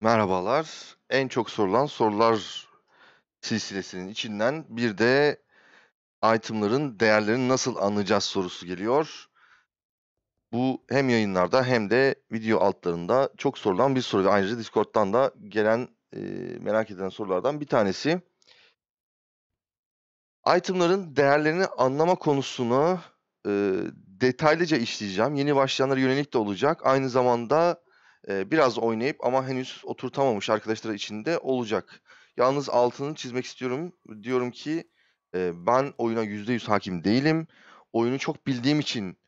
Merhabalar. En çok sorulan sorular silsilesinin içinden bir de itemların değerlerini nasıl anlayacağız sorusu geliyor. Bu hem yayınlarda hem de video altlarında çok sorulan bir soru ve ayrıca Discord'dan da gelen e, merak edilen sorulardan bir tanesi. Itemların değerlerini anlama konusunu e, detaylıca işleyeceğim. Yeni başlayanlara yönelik de olacak. Aynı zamanda biraz oynayıp ama henüz oturtamamış arkadaşlar içinde olacak. Yalnız altını çizmek istiyorum. Diyorum ki e, ben oyuna %100 hakim değilim. Oyunu çok bildiğim için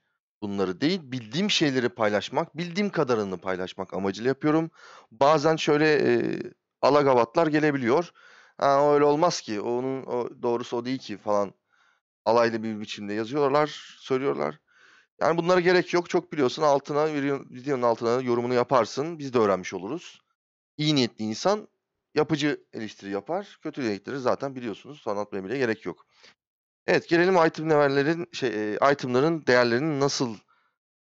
bunları değil, bildiğim şeyleri paylaşmak, bildiğim kadarını paylaşmak amacıyla yapıyorum. Bazen şöyle e, alagavatlar gelebiliyor. Ha, öyle olmaz ki, onun o, doğrusu o değil ki falan alaylı bir biçimde yazıyorlar, söylüyorlar. Yani bunlara gerek yok. Çok biliyorsun altına videonun altına yorumunu yaparsın. Biz de öğrenmiş oluruz. İyi niyetli insan yapıcı eleştiri yapar. Kötü niyetleri zaten biliyorsunuz. Anlatmaya bile gerek yok. Evet gelelim item neverlerin şey e, itemların değerlerini nasıl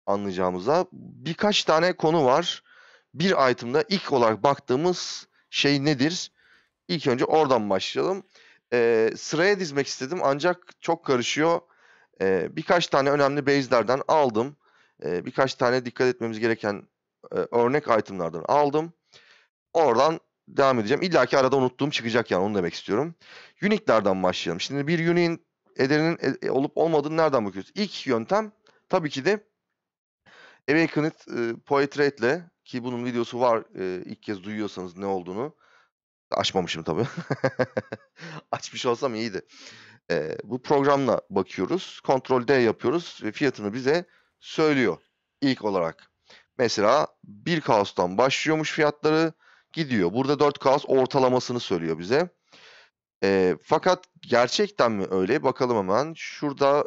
anlayacağımıza. Birkaç tane konu var. Bir itemda ilk olarak baktığımız şey nedir? İlk önce oradan başlayalım. Ee, sıraya dizmek istedim ancak çok karışıyor. E, birkaç tane önemli base'lerden aldım. E, birkaç tane dikkat etmemiz gereken e, örnek itemlardan aldım. Oradan devam edeceğim. İlla ki arada unuttuğum çıkacak yani onu demek istiyorum. Unique'lerden başlayalım. Şimdi bir unique'in ederinin e, e olup olmadığını nereden bakıyoruz? İlk yöntem tabii ki de Awakened e, Poetrate ki bunun videosu var e, ilk kez duyuyorsanız ne olduğunu. Açmamışım tabii. Açmış olsam iyiydi e, bu programla bakıyoruz. Kontrol D yapıyoruz ve fiyatını bize söylüyor ilk olarak. Mesela 1 kaostan başlıyormuş fiyatları gidiyor. Burada 4 kaos ortalamasını söylüyor bize. E, fakat gerçekten mi öyle? Bakalım hemen. Şurada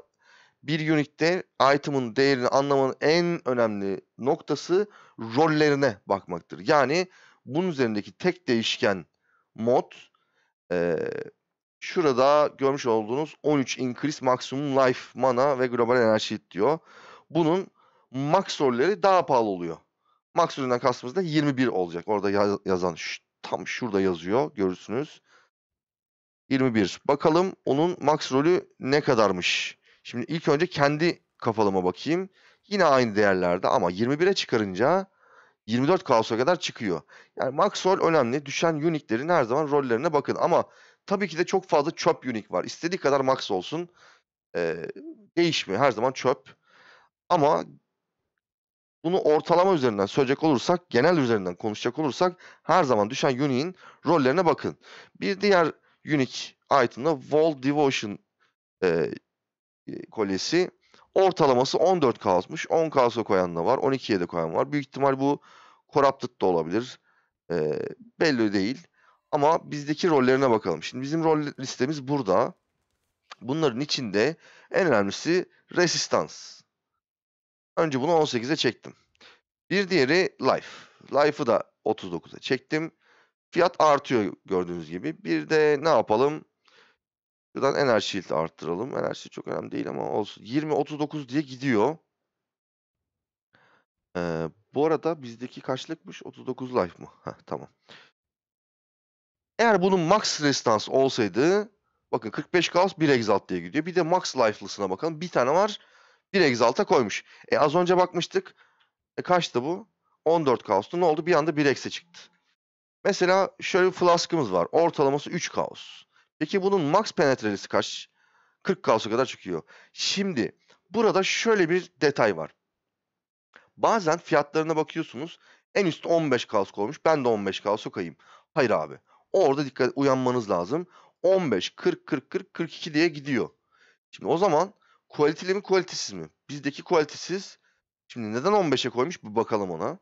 bir unitte item'ın değerini anlamanın en önemli noktası rollerine bakmaktır. Yani bunun üzerindeki tek değişken mod e, Şurada görmüş olduğunuz 13 increase maximum life mana ve global enerji diyor. Bunun max rolleri daha pahalı oluyor. Max rolünden kastımız da 21 olacak. Orada yaz, yazan tam şurada yazıyor görürsünüz. 21. Bakalım onun max rolü ne kadarmış. Şimdi ilk önce kendi kafalıma bakayım. Yine aynı değerlerde ama 21'e çıkarınca 24 kaosa kadar çıkıyor. Yani max rol önemli. Düşen uniklerin her zaman rollerine bakın ama tabii ki de çok fazla çöp unique var. İstediği kadar max olsun. E, değişmiyor. Her zaman çöp. Ama bunu ortalama üzerinden söyleyecek olursak, genel üzerinden konuşacak olursak her zaman düşen unique'in rollerine bakın. Bir diğer unique item da Wall Devotion e, kolyesi. Ortalaması 14 kaosmuş. 10 kaosa koyan da var. 12'ye de koyan var. Büyük ihtimal bu Corrupted da olabilir. E, belli değil. Ama bizdeki rollerine bakalım. Şimdi bizim rol listemiz burada. Bunların içinde en önemlisi resistans. Önce bunu 18'e çektim. Bir diğeri life. Life'ı da 39'a çektim. Fiyat artıyor gördüğünüz gibi. Bir de ne yapalım? Şuradan enerji shield arttıralım. Enerji çok önemli değil ama olsun. 20-39 diye gidiyor. Ee, bu arada bizdeki kaçlıkmış? 39 life mı? Heh, tamam. Tamam. Eğer bunun max resistans olsaydı bakın 45 Gauss 1 exalt diye gidiyor. Bir de max lifeless'ına bakalım. Bir tane var. 1 exalt'a koymuş. E az önce bakmıştık. E kaçtı bu? 14 Gauss'tu. Ne oldu? Bir anda 1 ex'e çıktı. Mesela şöyle bir flaskımız var. Ortalaması 3 Gauss. Peki bunun max penetrelisi kaç? 40 Gauss'a kadar çıkıyor. Şimdi burada şöyle bir detay var. Bazen fiyatlarına bakıyorsunuz. En üst 15 Gauss koymuş. Ben de 15 Gauss sokayım. Hayır abi. Orada dikkat uyanmanız lazım. 15, 40, 40, 40, 42 diye gidiyor. Şimdi o zaman kualiteli mi kalitesiz mi? Bizdeki kalitesiz. Şimdi neden 15'e koymuş? Bir bakalım ona.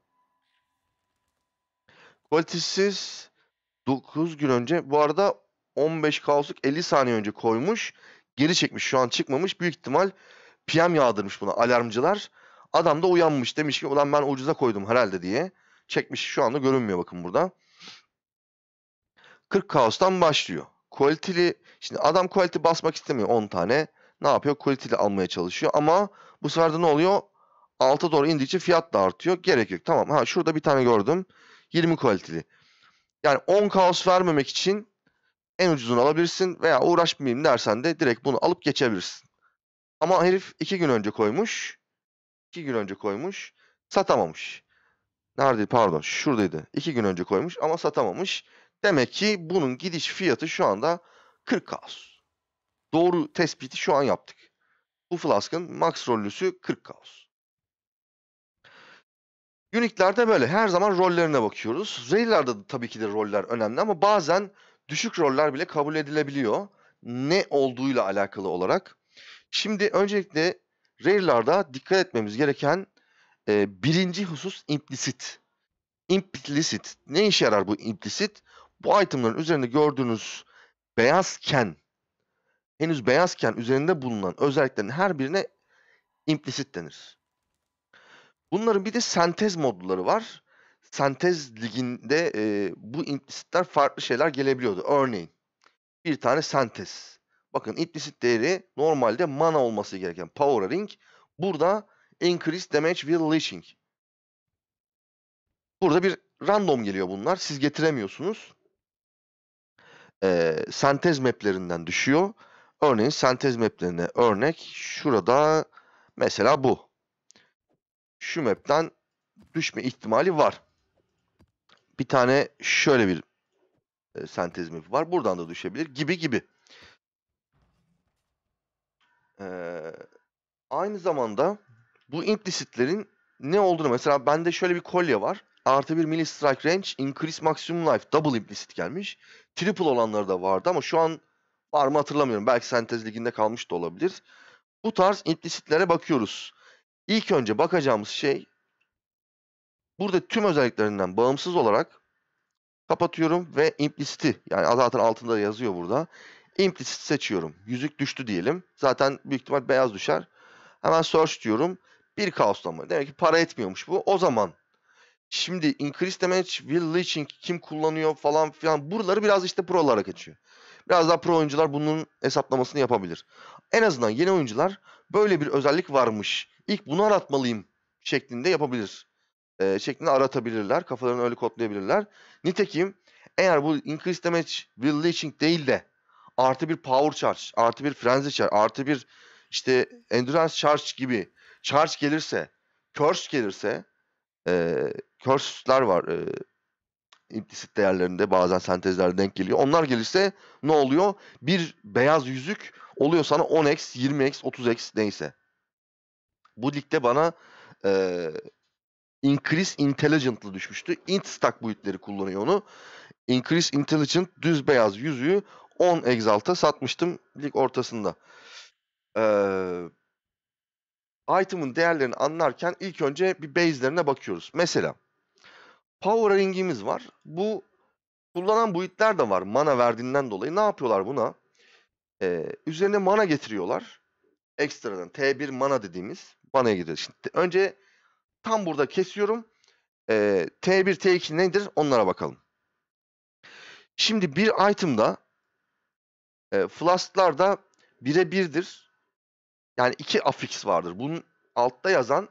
Kalitesiz 9 gün önce. Bu arada 15 kaosluk 50 saniye önce koymuş. Geri çekmiş. Şu an çıkmamış. Büyük ihtimal PM yağdırmış buna alarmcılar. Adam da uyanmış. Demiş ki ulan ben ucuza koydum herhalde diye. Çekmiş. Şu anda görünmüyor bakın burada. 40 kaostan başlıyor. Quality'li şimdi adam quality basmak istemiyor 10 tane. Ne yapıyor? Quality'li almaya çalışıyor ama bu sefer de ne oluyor? Alta doğru indikçe fiyat da artıyor. Gerek yok. Tamam. Ha şurada bir tane gördüm. 20 kaliteli. Yani 10 kaos vermemek için en ucuzunu alabilirsin veya uğraşmayayım dersen de direkt bunu alıp geçebilirsin. Ama herif 2 gün önce koymuş. 2 gün önce koymuş. Satamamış. Neredeydi pardon şuradaydı. 2 gün önce koymuş ama satamamış. Demek ki bunun gidiş fiyatı şu anda 40 kaos. Doğru tespiti şu an yaptık. Bu flaskın max rollüsü 40 kaos. Unique'lerde böyle her zaman rollerine bakıyoruz. Ray'lerde de tabii ki de roller önemli ama bazen düşük roller bile kabul edilebiliyor. Ne olduğuyla alakalı olarak. Şimdi öncelikle Ray'larda dikkat etmemiz gereken e, birinci husus implicit. Implicit. Ne işe yarar bu implicit? Bu itemların üzerinde gördüğünüz beyazken henüz beyazken üzerinde bulunan özelliklerin her birine implicit denir. Bunların bir de sentez modları var. Sentez liginde e, bu implicitler farklı şeyler gelebiliyordu. Örneğin bir tane sentez. Bakın implicit değeri normalde mana olması gereken power ring. Burada increase damage will leashing. Burada bir random geliyor bunlar. Siz getiremiyorsunuz e, sentez maplerinden düşüyor. Örneğin sentez maplerine örnek şurada mesela bu. Şu map'ten düşme ihtimali var. Bir tane şöyle bir e, sentez map var. Buradan da düşebilir gibi gibi. Ee, aynı zamanda bu implicitlerin ne olduğunu mesela bende şöyle bir kolye var. Artı bir mini strike range, increase maximum life, double implicit gelmiş. Triple olanları da vardı ama şu an var mı hatırlamıyorum. Belki sentez liginde kalmış da olabilir. Bu tarz implicitlere bakıyoruz. İlk önce bakacağımız şey burada tüm özelliklerinden bağımsız olarak kapatıyorum ve implicit'i yani zaten altında yazıyor burada. Implicit seçiyorum. Yüzük düştü diyelim. Zaten büyük ihtimal beyaz düşer. Hemen search diyorum. Bir kaoslama. Demek ki para etmiyormuş bu. O zaman şimdi increase damage will leeching kim kullanıyor falan filan. Buraları biraz işte prolara geçiyor Biraz daha pro oyuncular bunun hesaplamasını yapabilir. En azından yeni oyuncular böyle bir özellik varmış. İlk bunu aratmalıyım şeklinde yapabilir. E, şeklinde aratabilirler. Kafalarını öyle kodlayabilirler. Nitekim eğer bu increase damage will leeching değil de artı bir power charge, artı bir frenzy charge, artı bir işte endurance charge gibi charge gelirse, curse gelirse e, curse'lar var e, implicit değerlerinde bazen sentezlerde denk geliyor. Onlar gelirse ne oluyor? Bir beyaz yüzük oluyor sana 10x, 20x, 30x neyse. Bu ligde bana e, Increase Intelligent'lı düşmüştü. Int stack boyutları kullanıyor onu. Increase Intelligent düz beyaz yüzüğü 10 exalt'a satmıştım lig ortasında. Eee item'ın değerlerini anlarken ilk önce bir base'lerine bakıyoruz. Mesela power ring'imiz var. Bu kullanan buitler de var mana verdiğinden dolayı. Ne yapıyorlar buna? Ee, üzerine mana getiriyorlar. Ekstradan T1 mana dediğimiz manaya gidiyor. Şimdi önce tam burada kesiyorum. Ee, T1, T2 nedir? Onlara bakalım. Şimdi bir item'da e, flastlar da birebirdir. Yani iki afiks vardır. Bunun altta yazan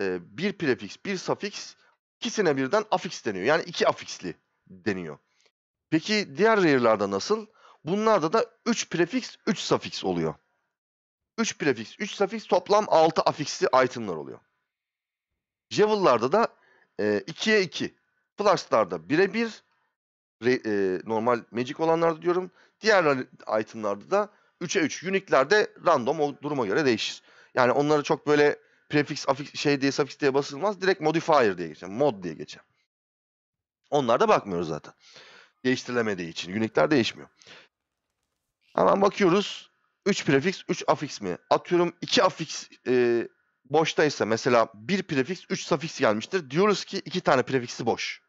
e, bir prefix, bir suffix, ikisine birden afiks deniyor. Yani iki afiksli deniyor. Peki diğer reyirlerde nasıl? Bunlarda da 3 prefix, 3 suffix oluyor. 3 prefix, 3 suffix toplam 6 afiksli itemlar oluyor. Javel'larda da e, 2'ye 2. Flash'larda 1'e 1. Re, e, normal magic olanlarda diyorum. Diğer itemlarda da 3'e 3. Unique'ler de random o duruma göre değişir. Yani onları çok böyle prefix, afix şey diye suffix diye basılmaz. Direkt modifier diye geçer. Mod diye geçer. Onlar da bakmıyoruz zaten. Değiştirilemediği için. Unique'ler değişmiyor. Hemen bakıyoruz. 3 prefix, 3 afix mi? Atıyorum 2 afix e, boştaysa mesela 1 prefix, 3 suffix gelmiştir. Diyoruz ki 2 tane prefixi boş.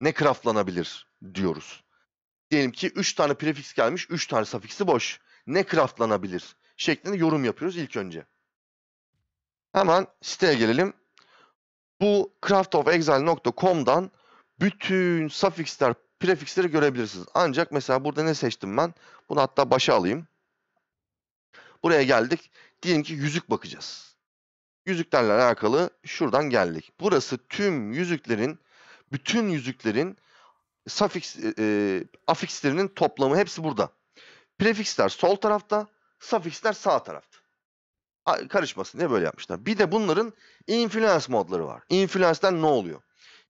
Ne craftlanabilir diyoruz. Diyelim ki 3 tane prefix gelmiş, 3 tane suffixi boş ne craftlanabilir şeklinde yorum yapıyoruz ilk önce. Hemen siteye gelelim. Bu craftofexile.com'dan bütün suffixler, prefixleri görebilirsiniz. Ancak mesela burada ne seçtim ben? Bunu hatta başa alayım. Buraya geldik. Diyelim ki yüzük bakacağız. Yüzüklerle alakalı şuradan geldik. Burası tüm yüzüklerin, bütün yüzüklerin suffix, e, e afikslerinin toplamı hepsi burada. Prefixler sol tarafta, suffixler sağ tarafta. Karışmasın diye böyle yapmışlar. Bir de bunların influence modları var. Influence'ler ne oluyor?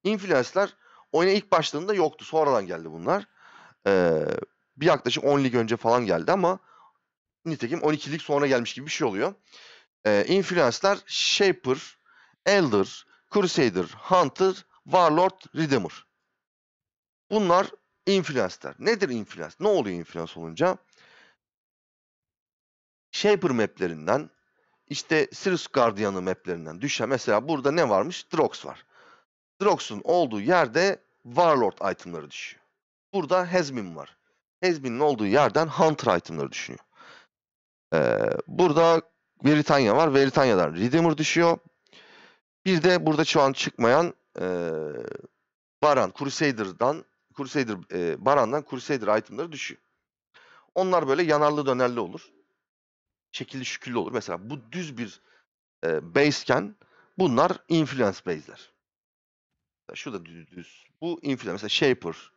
Influence'ler oyuna ilk başladığında yoktu. Sonradan geldi bunlar. Ee, bir yaklaşık 10 lig önce falan geldi ama nitekim 12 lig sonra gelmiş gibi bir şey oluyor. Ee, influence'ler Shaper, Elder, Crusader, Hunter, Warlord, Redeemer. Bunlar influence'ler. Nedir influence? Ne oluyor influence olunca? Shaper maplerinden işte Sirius Guardian'ı maplerinden düşen mesela burada ne varmış? Drox var. Drox'un olduğu yerde Warlord itemları düşüyor. Burada Hezmin var. Hezmin'in olduğu yerden Hunter itemları düşüyor. Ee, burada Veritanya var. Veritanya'dan Redeemer düşüyor. Bir de burada şu an çıkmayan e, Baran, Crusader'dan Crusader, e, Baran'dan Crusader itemları düşüyor. Onlar böyle yanarlı dönerli olur şekilli şüküllü olur. Mesela bu düz bir e, baseken bunlar influence base'ler. Şu da düz, düz. Bu influence. Mesela Shaper,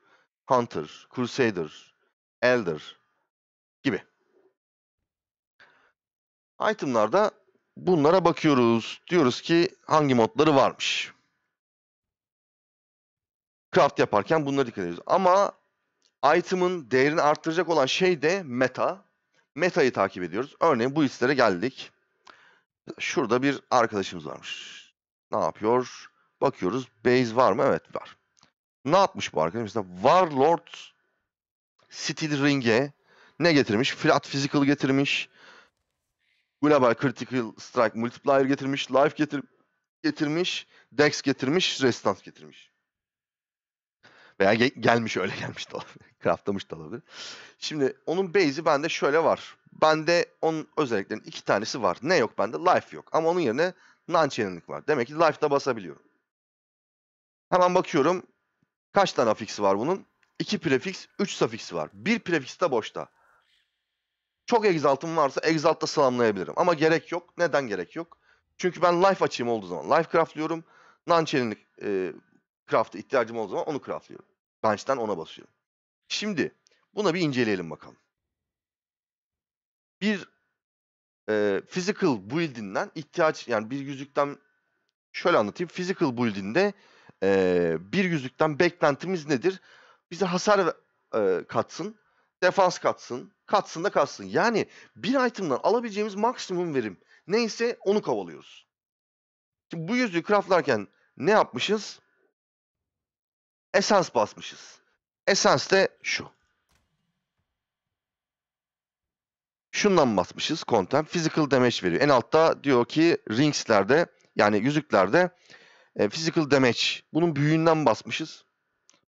Hunter, Crusader, Elder gibi. Item'larda bunlara bakıyoruz. Diyoruz ki hangi modları varmış. Craft yaparken bunlara dikkat ediyoruz. Ama item'ın değerini arttıracak olan şey de meta Meta'yı takip ediyoruz. Örneğin bu hislere geldik. Şurada bir arkadaşımız varmış. Ne yapıyor? Bakıyoruz. Base var mı? Evet var. Ne yapmış bu arkadaş? Mesela Warlord Steel Ring'e ne getirmiş? Flat Physical getirmiş. Global Critical Strike Multiplier getirmiş. Life getir getirmiş. Dex getirmiş. Resistance getirmiş. Veya ge- gelmiş öyle gelmiş de olabilir. Craftlamış da olabilir. Şimdi onun base'i bende şöyle var. Bende onun özelliklerinin iki tanesi var. Ne yok bende? Life yok. Ama onun yerine non-chaininglik var. Demek ki life'da basabiliyorum. Hemen bakıyorum. Kaç tane afiksi var bunun? 2 prefix, 3 safiksi var. Bir prefix de boşta. Çok exalt'ım varsa exalt'ta salamlayabilirim. Ama gerek yok. Neden gerek yok? Çünkü ben life açayım olduğu zaman life craftlıyorum. Non-chaininglik e, craft'a ihtiyacım olduğu zaman onu craftlıyorum. Punch'tan ona basıyorum. Şimdi buna bir inceleyelim bakalım. Bir e, physical build'inden ihtiyaç yani bir yüzükten şöyle anlatayım. Physical build'inde e, bir yüzükten beklentimiz nedir? Bize hasar e, katsın, defans katsın, katsın da katsın. Yani bir item'dan alabileceğimiz maksimum verim neyse onu kovalıyoruz. Şimdi bu yüzüğü craftlarken ne yapmışız? Esans basmışız. Esans de şu. Şundan basmışız content. Physical damage veriyor. En altta diyor ki ringslerde yani yüzüklerde e, physical damage. Bunun büyüğünden basmışız.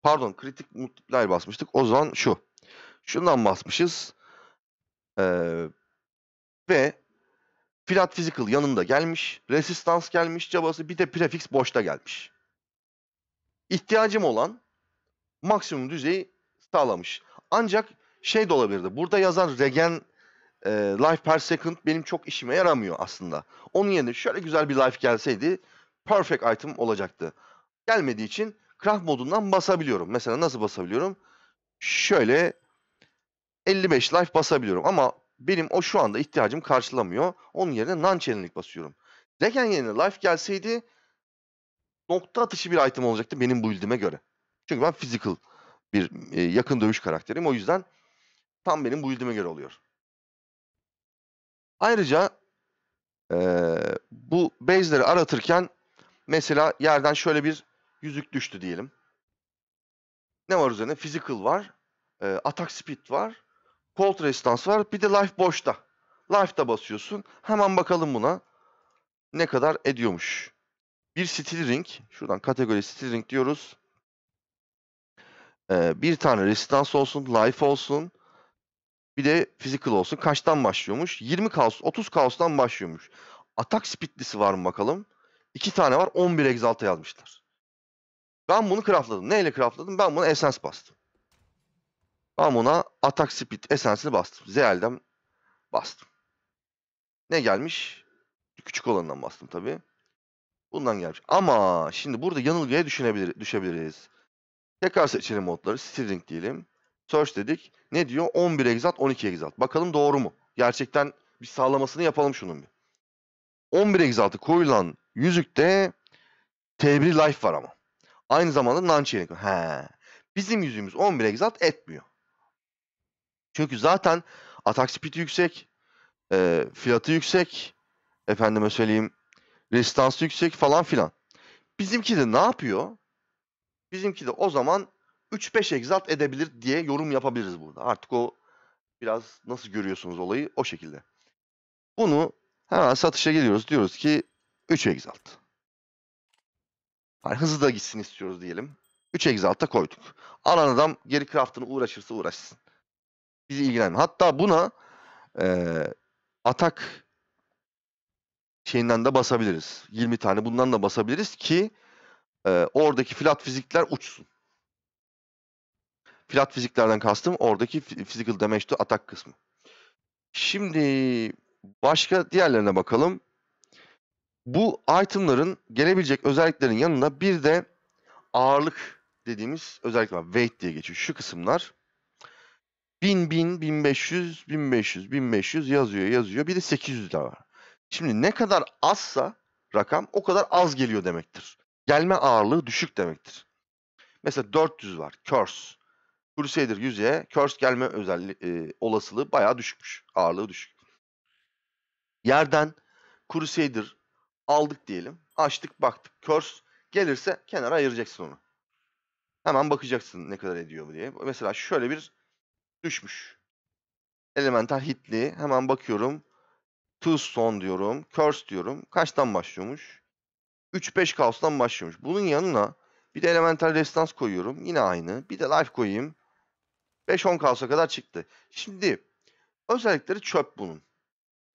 Pardon kritik multiplier basmıştık. O zaman şu. Şundan basmışız. Ee, ve flat physical yanında gelmiş. Resistance gelmiş. Cabası bir de prefix boşta gelmiş ihtiyacım olan maksimum düzeyi sağlamış. Ancak şey de olabilirdi. Burada yazan regen e, life per second benim çok işime yaramıyor aslında. Onun yerine şöyle güzel bir life gelseydi perfect item olacaktı. Gelmediği için craft modundan basabiliyorum. Mesela nasıl basabiliyorum? Şöyle 55 life basabiliyorum ama benim o şu anda ihtiyacım karşılamıyor. Onun yerine non channel'lik basıyorum. Regen yerine life gelseydi nokta atışı bir item olacaktı benim build'ime göre. Çünkü ben physical bir e, yakın dövüş karakterim, O yüzden tam benim build'ime göre oluyor. Ayrıca e, bu base'leri aratırken mesela yerden şöyle bir yüzük düştü diyelim. Ne var üzerine? Physical var. E, attack speed var. Cold resistance var. Bir de life boşta. Life'da basıyorsun. Hemen bakalım buna ne kadar ediyormuş. Bir steel ring. Şuradan kategori steel ring diyoruz. Ee, bir tane resistance olsun, life olsun. Bir de physical olsun. Kaçtan başlıyormuş? 20 kaos, 30 kaostan başlıyormuş. Atak speedlisi var mı bakalım? İki tane var. 11 exalta yazmışlar. Ben bunu craftladım. Neyle craftladım? Ben buna essence bastım. Ben buna atak speed essence'ini bastım. ZL'den bastım. Ne gelmiş? Küçük olanından bastım tabii. Bundan gelmiş. Ama şimdi burada yanılgıya düşünebilir, düşebiliriz. Tekrar seçelim modları. String diyelim. Search dedik. Ne diyor? 11 exat, 12 exat. Bakalım doğru mu? Gerçekten bir sağlamasını yapalım şunun bir. 11 exat'ı koyulan yüzükte T1 life var ama. Aynı zamanda non chaining. Bizim yüzüğümüz 11 exat etmiyor. Çünkü zaten atak speed'i yüksek. E, fiyatı yüksek. Efendime söyleyeyim Resistansı yüksek falan filan. Bizimki de ne yapıyor? Bizimki de o zaman 3-5 egzalt edebilir diye yorum yapabiliriz burada. Artık o biraz nasıl görüyorsunuz olayı o şekilde. Bunu hemen satışa geliyoruz. Diyoruz ki 3 egzalt. Yani hızlı da gitsin istiyoruz diyelim. 3 egzalta koyduk. Alan adam geri craft'ını uğraşırsa uğraşsın. Bizi ilgilenmiyor. Hatta buna e, atak şeyinden de basabiliriz. 20 tane bundan da basabiliriz ki e, oradaki flat fizikler uçsun. Flat fiziklerden kastım oradaki physical damage to atak kısmı. Şimdi başka diğerlerine bakalım. Bu itemların gelebilecek özelliklerin yanında bir de ağırlık dediğimiz özellik var. Weight diye geçiyor. Şu kısımlar 1000, 1000, 1500, 1500, 1500 yazıyor, yazıyor. Bir de 800 daha var. Şimdi ne kadar azsa rakam o kadar az geliyor demektir. Gelme ağırlığı düşük demektir. Mesela 400 var. Curse. Crusader 100'e curse gelme özelliği e, olasılığı bayağı düşükmüş. Ağırlığı düşük. Yerden Crusader aldık diyelim. Açtık baktık. Curse gelirse kenara ayıracaksın onu. Hemen bakacaksın ne kadar ediyor diye. Mesela şöyle bir düşmüş. Elemental hitli. Hemen bakıyorum. Tombstone diyorum. Curse diyorum. Kaçtan başlıyormuş? 3-5 kaostan başlıyormuş. Bunun yanına bir de Elemental Resistance koyuyorum. Yine aynı. Bir de Life koyayım. 5-10 kaosa kadar çıktı. Şimdi özellikleri çöp bunun.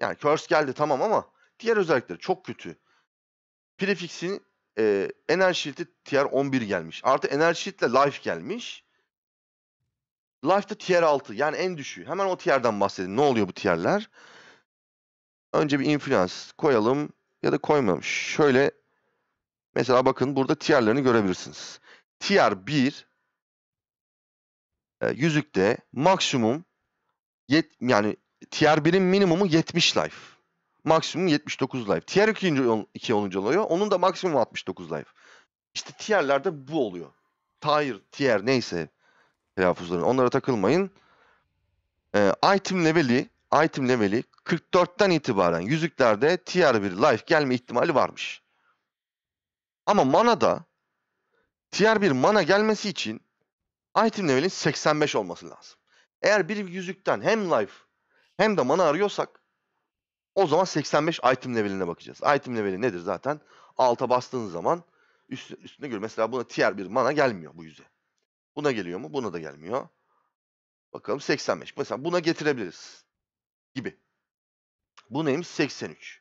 Yani Curse geldi tamam ama diğer özellikleri çok kötü. Prefix'in e, Energy Shield'i tier 11 gelmiş. Artı Energy Shield'le Life gelmiş. Life de tier 6 yani en düşüğü. Hemen o tier'den bahsedin. Ne oluyor bu tier'ler? Önce bir influence koyalım ya da koymamış. Şöyle mesela bakın burada tierlerini görebilirsiniz. Tier 1 e, yüzükte maksimum yet, yani tier 1'in minimumu 70 life. Maksimum 79 life. Tier 2, 2 olunca oluyor. Onun da maksimum 69 life. İşte tierlerde bu oluyor. Tier, tier neyse telaffuzların. Onlara takılmayın. E, item leveli item leveli 44'ten itibaren yüzüklerde TR1 life gelme ihtimali varmış. Ama manada TR1 mana gelmesi için item level'in 85 olması lazım. Eğer bir yüzükten hem life hem de mana arıyorsak o zaman 85 item level'ine bakacağız. Item leveli nedir zaten? Alta bastığınız zaman üstüne, üstüne gör. Mesela buna TR 1 mana gelmiyor bu yüze. Buna geliyor mu? Buna da gelmiyor. Bakalım 85. Mesela buna getirebiliriz. Gibi. Bu neymiş? 83.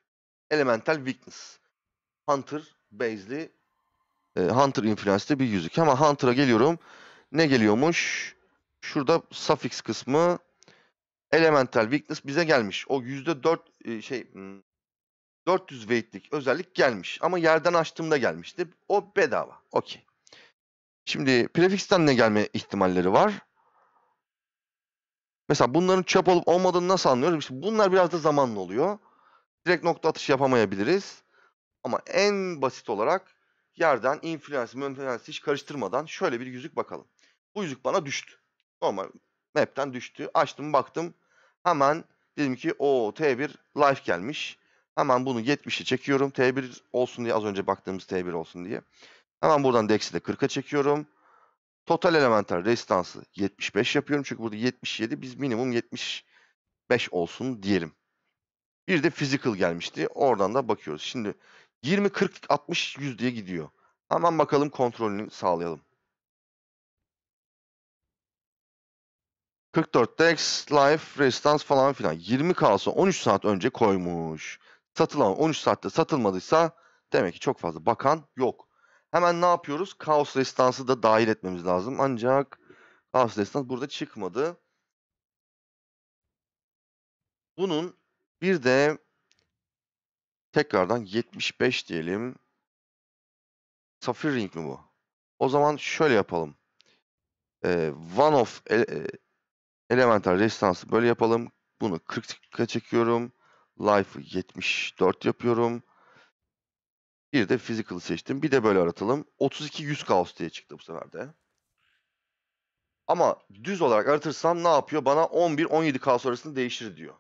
Elemental Weakness. Hunter Base'li e, Hunter Influence'de bir yüzük. Ama Hunter'a geliyorum. Ne geliyormuş? Şurada suffix kısmı Elemental Weakness bize gelmiş. O %4 e, şey 400 hmm, weight'lik özellik gelmiş. Ama yerden açtığımda gelmişti. O bedava. Okey. Şimdi prefixten ne gelme ihtimalleri var? Mesela bunların çöp olup olmadığını nasıl anlıyoruz? İşte bunlar biraz da zamanlı oluyor. Direkt nokta atışı yapamayabiliriz. Ama en basit olarak yerden influence, influence hiç karıştırmadan şöyle bir yüzük bakalım. Bu yüzük bana düştü. Normal map'ten düştü. Açtım baktım. Hemen dedim ki o T1 live gelmiş. Hemen bunu 70'e çekiyorum. T1 olsun diye az önce baktığımız T1 olsun diye. Hemen buradan Dex'i de 40'a çekiyorum. Total elementer resistansı 75 yapıyorum. Çünkü burada 77 biz minimum 75 olsun diyelim. Bir de physical gelmişti. Oradan da bakıyoruz. Şimdi 20, 40, 60, 100 diye gidiyor. Hemen bakalım kontrolünü sağlayalım. 44 Dex, Life, Resistance falan filan. 20 kalsa 13 saat önce koymuş. Satılan 13 saatte satılmadıysa demek ki çok fazla bakan yok. Hemen ne yapıyoruz? Kaos restansı da dahil etmemiz lazım. Ancak kaos restans burada çıkmadı. Bunun bir de tekrardan 75 diyelim. Safir Ring mi bu? O zaman şöyle yapalım. Ee, one of ele e, elemental resistance'ı böyle yapalım. Bunu 40 dakika çekiyorum. Life'ı 74 yapıyorum. Bir de physical seçtim. Bir de böyle aratalım. 32 100 kaos diye çıktı bu sefer de. Ama düz olarak aratırsam ne yapıyor? Bana 11-17 kaos arasında değişir diyor.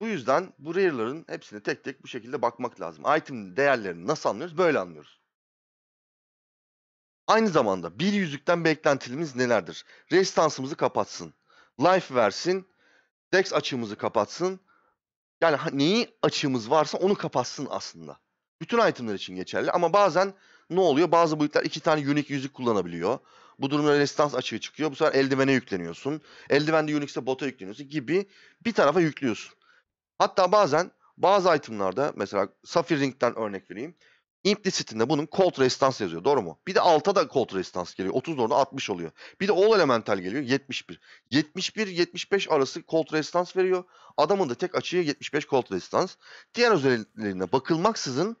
Bu yüzden bu rare'ların hepsini tek tek bu şekilde bakmak lazım. Item değerlerini nasıl anlıyoruz? Böyle anlıyoruz. Aynı zamanda bir yüzükten beklentimiz nelerdir? Resistansımızı kapatsın. Life versin. Dex açığımızı kapatsın. Yani neyi açığımız varsa onu kapatsın aslında. Bütün itemler için geçerli ama bazen ne oluyor? Bazı build'ler iki tane unique yüzük kullanabiliyor. Bu durumda resistans açığı çıkıyor. Bu sefer eldivene yükleniyorsun. Eldivende Unix'e bota yükleniyorsun gibi bir tarafa yüklüyorsun. Hatta bazen bazı itemlarda mesela Sapphire Ring'den örnek vereyim. Implicit'inde bunun Cold Resistance yazıyor. Doğru mu? Bir de alta da Cold Resistance geliyor. 30 orada 60 oluyor. Bir de All Elemental geliyor. 71. 71-75 arası Cold Resistance veriyor. Adamın da tek açığı 75 Cold Resistance. Diğer özelliklerine bakılmaksızın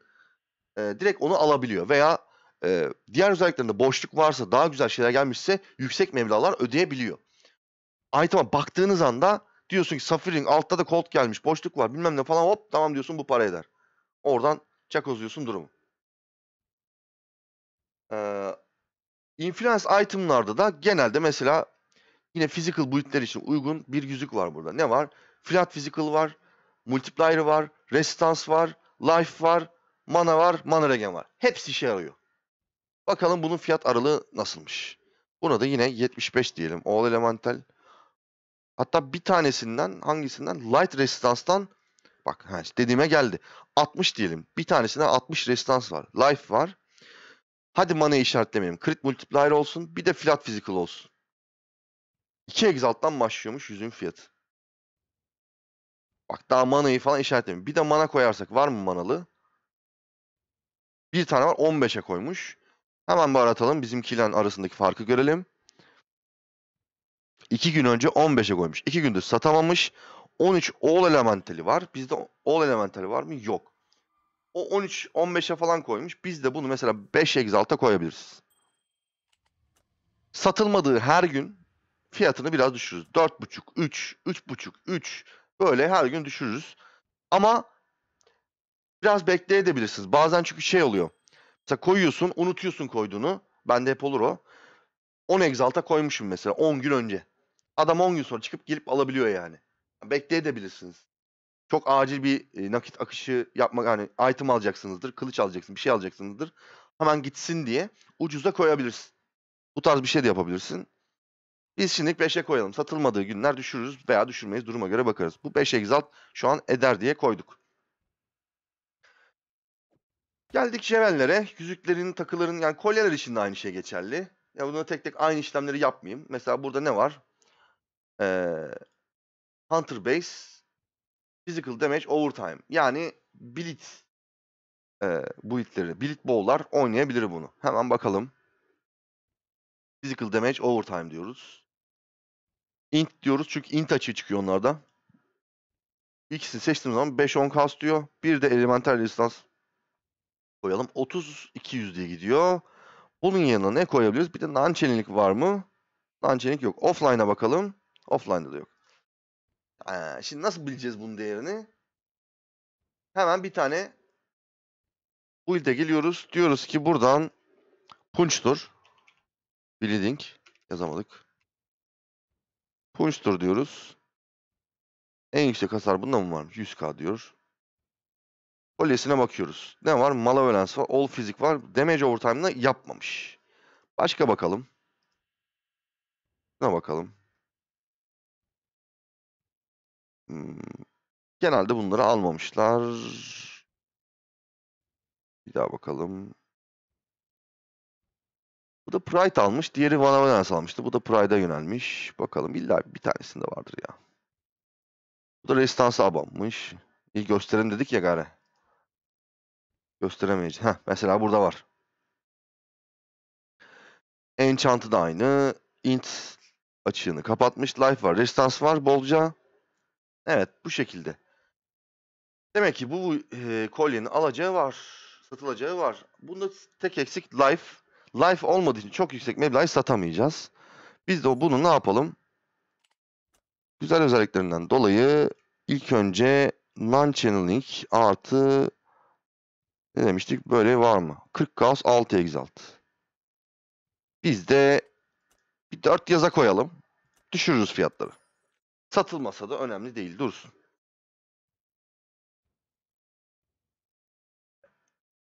e, direkt onu alabiliyor. Veya e, diğer özelliklerinde boşluk varsa daha güzel şeyler gelmişse yüksek mevlalar ödeyebiliyor. Item'a baktığınız anda diyorsun ki Safirin altta da Colt gelmiş boşluk var bilmem ne falan hop tamam diyorsun bu para eder. Oradan çakozluyorsun durumu. Ee, influence itemlarda da genelde mesela yine physical build'ler için uygun bir yüzük var burada. Ne var? Flat physical var, multiplier var, resistance var, life var, mana var, mana regen var. Hepsi işe yarıyor. Bakalım bunun fiyat aralığı nasılmış. Buna da yine 75 diyelim. Oğul elemental. Hatta bir tanesinden hangisinden? Light Resistance'dan bak ha, dediğime geldi. 60 diyelim. Bir tanesinde 60 Resistance var. Life var. Hadi mana işaretlemeyelim. Crit Multiplier olsun. Bir de Flat Physical olsun. 2 Exalt'tan başlıyormuş yüzün fiyatı. Bak daha mana'yı falan işaretlemeyelim. Bir de mana koyarsak var mı manalı? Bir tane var 15'e koymuş. Hemen aratalım. Bizimkiyle arasındaki farkı görelim. 2 gün önce 15'e koymuş. 2 gündür satamamış. 13 all elementali var. Bizde all elementali var mı? Yok. O 13 15'e falan koymuş. Biz de bunu mesela 5 exalt'a koyabiliriz. Satılmadığı her gün fiyatını biraz düşürürüz. 4.5, 3, 3.5, 3 böyle her gün düşürürüz. Ama biraz bekleyebilirsiniz. Bazen çünkü şey oluyor. Mesela koyuyorsun unutuyorsun koyduğunu. Bende hep olur o. 10 Exalt'a koymuşum mesela 10 gün önce. Adam 10 gün sonra çıkıp gelip alabiliyor yani. Bekleyebilirsiniz. Çok acil bir e, nakit akışı yapmak hani item alacaksınızdır, kılıç alacaksınız, bir şey alacaksınızdır. Hemen gitsin diye ucuza koyabilirsin. Bu tarz bir şey de yapabilirsin. Biz şimdilik 5'e koyalım. Satılmadığı günler düşürürüz veya düşürmeyiz duruma göre bakarız. Bu 5 exalt şu an eder diye koyduk. Geldik jevenlere. Yüzüklerin, takıların yani kolyeler için de aynı şey geçerli. Ya bunu tek tek aynı işlemleri yapmayayım. Mesela burada ne var? Ee, Hunter Base Physical Damage Overtime. Yani Bilit ee, bu itleri, Bilit Bowl'lar oynayabilir bunu. Hemen bakalım. Physical Damage Overtime diyoruz. Int diyoruz çünkü int açığı çıkıyor onlarda. İkisini seçtiğim zaman 5-10 kas diyor. Bir de Elemental lisans koyalım. 30 200 diye gidiyor. Bunun yanına ne koyabiliriz? Bir de nançelinlik var mı? Nançelinlik yok. Offline'a bakalım. Offline'da da yok. Ee, şimdi nasıl bileceğiz bunun değerini? Hemen bir tane build'e geliyoruz. Diyoruz ki buradan punch'tur. Bleeding yazamadık. Punch'tur diyoruz. En yüksek hasar bunda mı varmış? 100k diyor. Kolyesine bakıyoruz. Ne var? Malevolence var. All fizik var. Damage overtime'ını yapmamış. Başka bakalım. Ne bakalım? Hmm. Genelde bunları almamışlar. Bir daha bakalım. Bu da Pride almış. Diğeri Vanavalens almıştı. Bu da Pride'a yönelmiş. Bakalım illa bir tanesinde vardır ya. Bu da Resistance'a abanmış. İyi gösterin dedik ya gare. Gösteremeyeceğim. Heh, mesela burada var. Enchant'ı da aynı. Int açığını kapatmış. Life var. Resistance var bolca. Evet bu şekilde. Demek ki bu e, kolyenin alacağı var. Satılacağı var. Bunda tek eksik life. Life olmadığı için çok yüksek meblağı satamayacağız. Biz de bunu ne yapalım? Güzel özelliklerinden dolayı ilk önce non-channeling artı ne demiştik? Böyle var mı? 40 Gauss 6 exalt. Biz de bir 4 yaza koyalım. Düşürürüz fiyatları. Satılmasa da önemli değil dursun.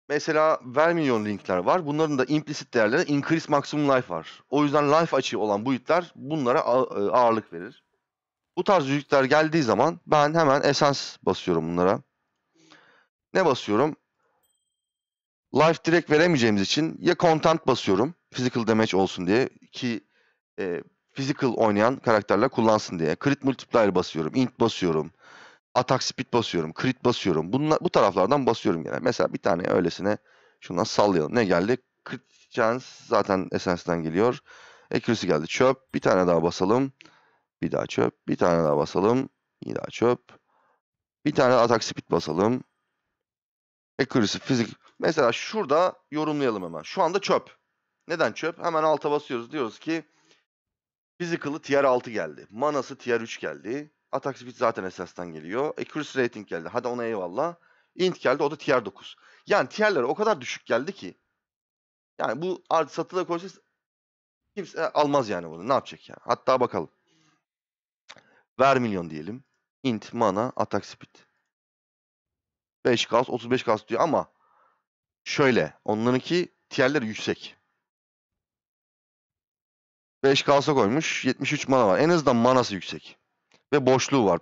Mesela vermiyon linkler var. Bunların da implicit değerlerine increase maximum life var. O yüzden life açığı olan bu boyutlar bunlara e, ağırlık verir. Bu tarz yükler geldiği zaman ben hemen esans basıyorum bunlara. Ne basıyorum? life direkt veremeyeceğimiz için ya content basıyorum physical damage olsun diye ki e, physical oynayan karakterler kullansın diye. Crit multiplier basıyorum, int basıyorum, attack speed basıyorum, crit basıyorum. Bunlar, bu taraflardan basıyorum gene. Mesela bir tane öylesine şundan sallayalım. Ne geldi? Crit chance zaten esensinden geliyor. Accuracy geldi çöp. Bir tane daha basalım. Bir daha çöp. Bir tane daha basalım. Bir daha çöp. Bir tane atak speed basalım. Accuracy, fizik. Mesela şurada yorumlayalım hemen. Şu anda çöp. Neden çöp? Hemen alta basıyoruz. Diyoruz ki Physical'ı tier 6 geldi. Manası tier 3 geldi. Attack speed zaten esasdan geliyor. Accuracy rating geldi. Hadi ona eyvallah. Int geldi o da tier 9. Yani tierler o kadar düşük geldi ki. Yani bu artık satıda koysanız kimse almaz yani bunu. Ne yapacak yani? Hatta bakalım. Ver milyon diyelim. Int, mana, attack speed. 5 kas 35 kas diyor ama şöyle onlarınki tierler yüksek. 5 kalsa koymuş 73 mana var. En azından manası yüksek. Ve boşluğu var.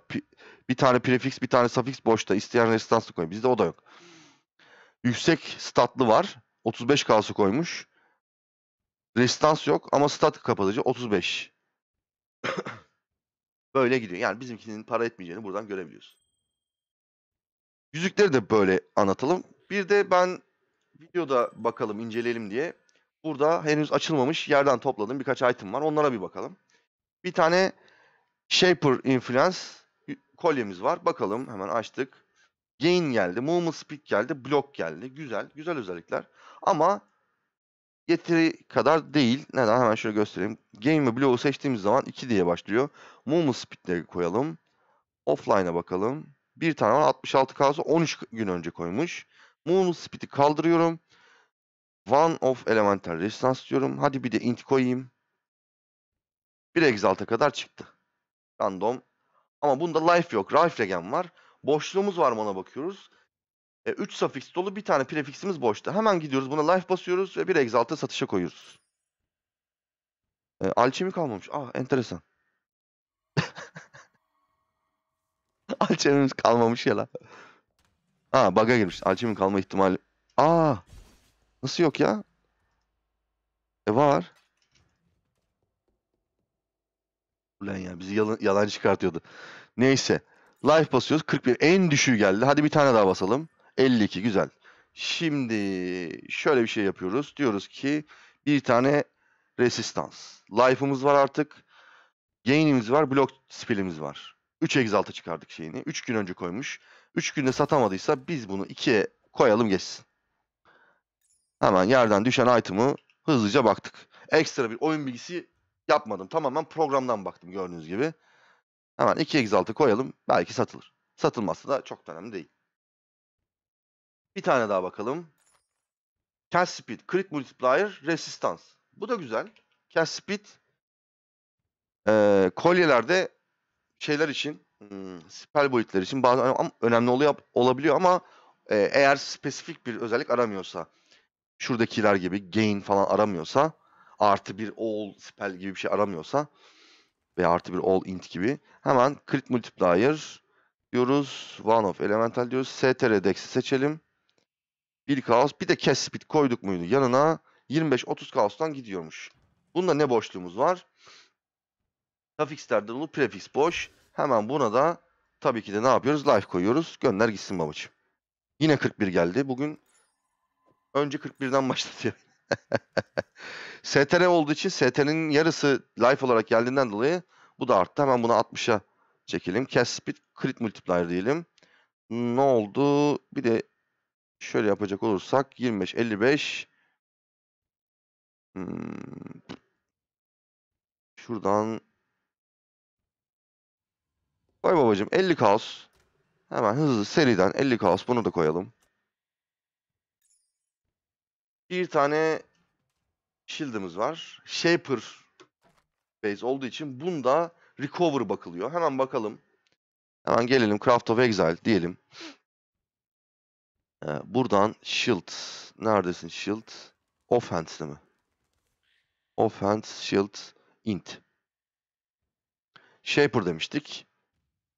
Bir tane prefix bir tane suffix boşta. İsteyen resistanslı koyuyor. Bizde o da yok. Yüksek statlı var. 35 kalsı koymuş. Resistans yok ama stat kapatıcı 35. Böyle gidiyor. Yani bizimkinin para etmeyeceğini buradan görebiliyorsun. Yüzükleri de böyle anlatalım. Bir de ben videoda bakalım, inceleyelim diye burada henüz açılmamış yerden topladığım birkaç item var. Onlara bir bakalım. Bir tane Shaper Influence kolyemiz var. Bakalım hemen açtık. Gain geldi, Movement Speed geldi, Block geldi. Güzel, güzel özellikler. Ama yeteri kadar değil. Neden? Hemen şöyle göstereyim. Game ve Block'u seçtiğimiz zaman 2 diye başlıyor. Movement Speed'le koyalım. Offline'a bakalım bir tane var. 66K'sı 13 gün önce koymuş. Moon Speed'i kaldırıyorum. One of Elemental Resistance diyorum. Hadi bir de int koyayım. Bir exalt'a kadar çıktı. Random. Ama bunda life yok. Life regen var. Boşluğumuz var mı ona bakıyoruz. 3 e, suffix dolu bir tane prefiximiz boşta. Hemen gidiyoruz buna life basıyoruz ve bir exalt'a satışa koyuyoruz. E, alçemi kalmamış. Ah enteresan. Alçemimiz kalmamış ya la. Ha bug'a girmiş. Alçemin kalma ihtimali. Aa. Nasıl yok ya? E var. Ulan ya bizi yalan, yalan çıkartıyordu. Neyse. Life basıyoruz. 41. En düşüğü geldi. Hadi bir tane daha basalım. 52. Güzel. Şimdi şöyle bir şey yapıyoruz. Diyoruz ki bir tane resistans. Life'ımız var artık. Gain'imiz var. Block spill'imiz var. 3 exalt'a çıkardık şeyini. 3 gün önce koymuş. 3 günde satamadıysa biz bunu 2'ye koyalım geçsin. Hemen yerden düşen item'ı hızlıca baktık. Ekstra bir oyun bilgisi yapmadım. Tamamen programdan baktım gördüğünüz gibi. Hemen 2 exalt'ı koyalım. Belki satılır. Satılması da çok önemli değil. Bir tane daha bakalım. Cash Speed, Crit Multiplier, Resistance. Bu da güzel. Cash Speed e, kolyelerde şeyler için hmm, spell boyutları için bazen önemli oluyor, olabiliyor ama e, eğer spesifik bir özellik aramıyorsa şuradakiler gibi gain falan aramıyorsa artı bir all spell gibi bir şey aramıyorsa veya artı bir all int gibi hemen crit multiplier diyoruz. One of elemental diyoruz. str dex'i seçelim. Bir kaos bir de kes speed koyduk muydu yanına 25-30 kaostan gidiyormuş. Bunda ne boşluğumuz var? Suffix'lerde dolu prefix boş. Hemen buna da tabii ki de ne yapıyoruz? Life koyuyoruz. Gönder gitsin babacığım. Yine 41 geldi. Bugün önce 41'den başlatıyor. STR olduğu için STR'nin yarısı life olarak geldiğinden dolayı bu da arttı. Hemen bunu 60'a çekelim. Cast speed crit multiplier diyelim. Ne oldu? Bir de şöyle yapacak olursak 25 55 hmm. şuradan Koy babacım 50 kaos. Hemen hızlı seriden 50 kaos bunu da koyalım. Bir tane shield'ımız var. Shaper base olduğu için bunda recover bakılıyor. Hemen bakalım. Hemen gelelim Craft of Exile diyelim. Ee, buradan shield. Neredesin shield? Offense mi? Offense shield int. Shaper demiştik.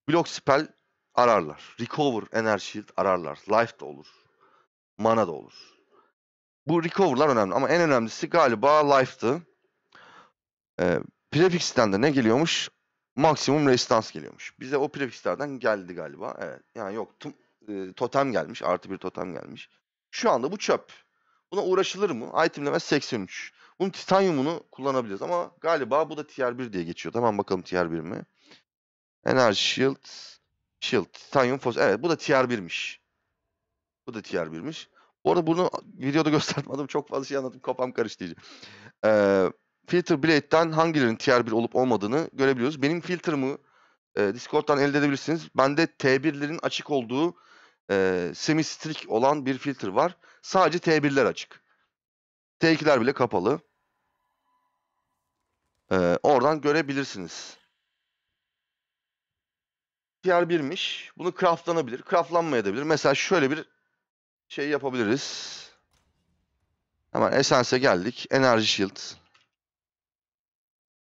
Block spell ararlar. Recover energy shield ararlar. Life da olur. Mana da olur. Bu recover'lar önemli ama en önemlisi galiba life'tı. Ee, prefix'ten de ne geliyormuş? Maksimum resistance geliyormuş. Bize o prefix'lerden geldi galiba. Evet. Yani yok. Tüm, e, totem gelmiş. Artı bir totem gelmiş. Şu anda bu çöp. Buna uğraşılır mı? Itemleme 83. Bunun titanyumunu kullanabiliriz ama galiba bu da tier 1 diye geçiyor. Tamam bakalım tier 1 mi? Enerji Shield. Shield. Titanium Fosfor. Evet bu da TR1'miş. Bu da TR1'miş. Bu arada bunu videoda göstermedim. Çok fazla şey anlattım. Kafam karıştı iyice. Ee, filter Blade'den hangilerinin TR1 olup olmadığını görebiliyoruz. Benim filterımı e, Discord'dan elde edebilirsiniz. Bende T1'lerin açık olduğu e, semi strict olan bir filter var. Sadece T1'ler açık. T2'ler bile kapalı. E, oradan görebilirsiniz yer birmiş. Bunu craftlanabilir. Craftlanmayabilir. Mesela şöyle bir şey yapabiliriz. Hemen esense geldik. Enerji Shield.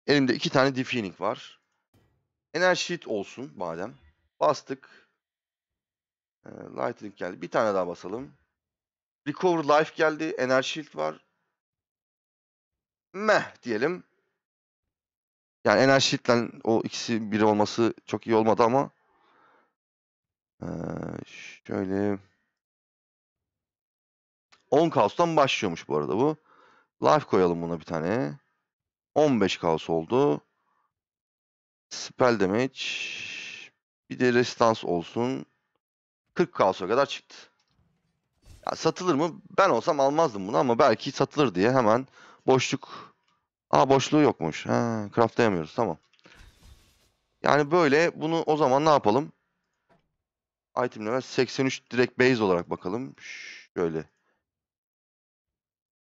Elimde iki tane Defining var. Enerji Shield olsun madem. Bastık. Ee, Lightning geldi. Bir tane daha basalım. Recover Life geldi. Enerji Shield var. Meh diyelim. Yani enerji Shield'den o ikisi biri olması çok iyi olmadı ama şöyle 10 kaostan başlıyormuş bu arada bu. Life koyalım buna bir tane. 15 kaos oldu. Spell damage. Bir de resistans olsun. 40 kaosa kadar çıktı. Ya satılır mı? Ben olsam almazdım bunu ama belki satılır diye hemen boşluk. Aa boşluğu yokmuş. Ha, craftlayamıyoruz tamam. Yani böyle bunu o zaman ne yapalım? itemleme 83 direkt base olarak bakalım. Şöyle.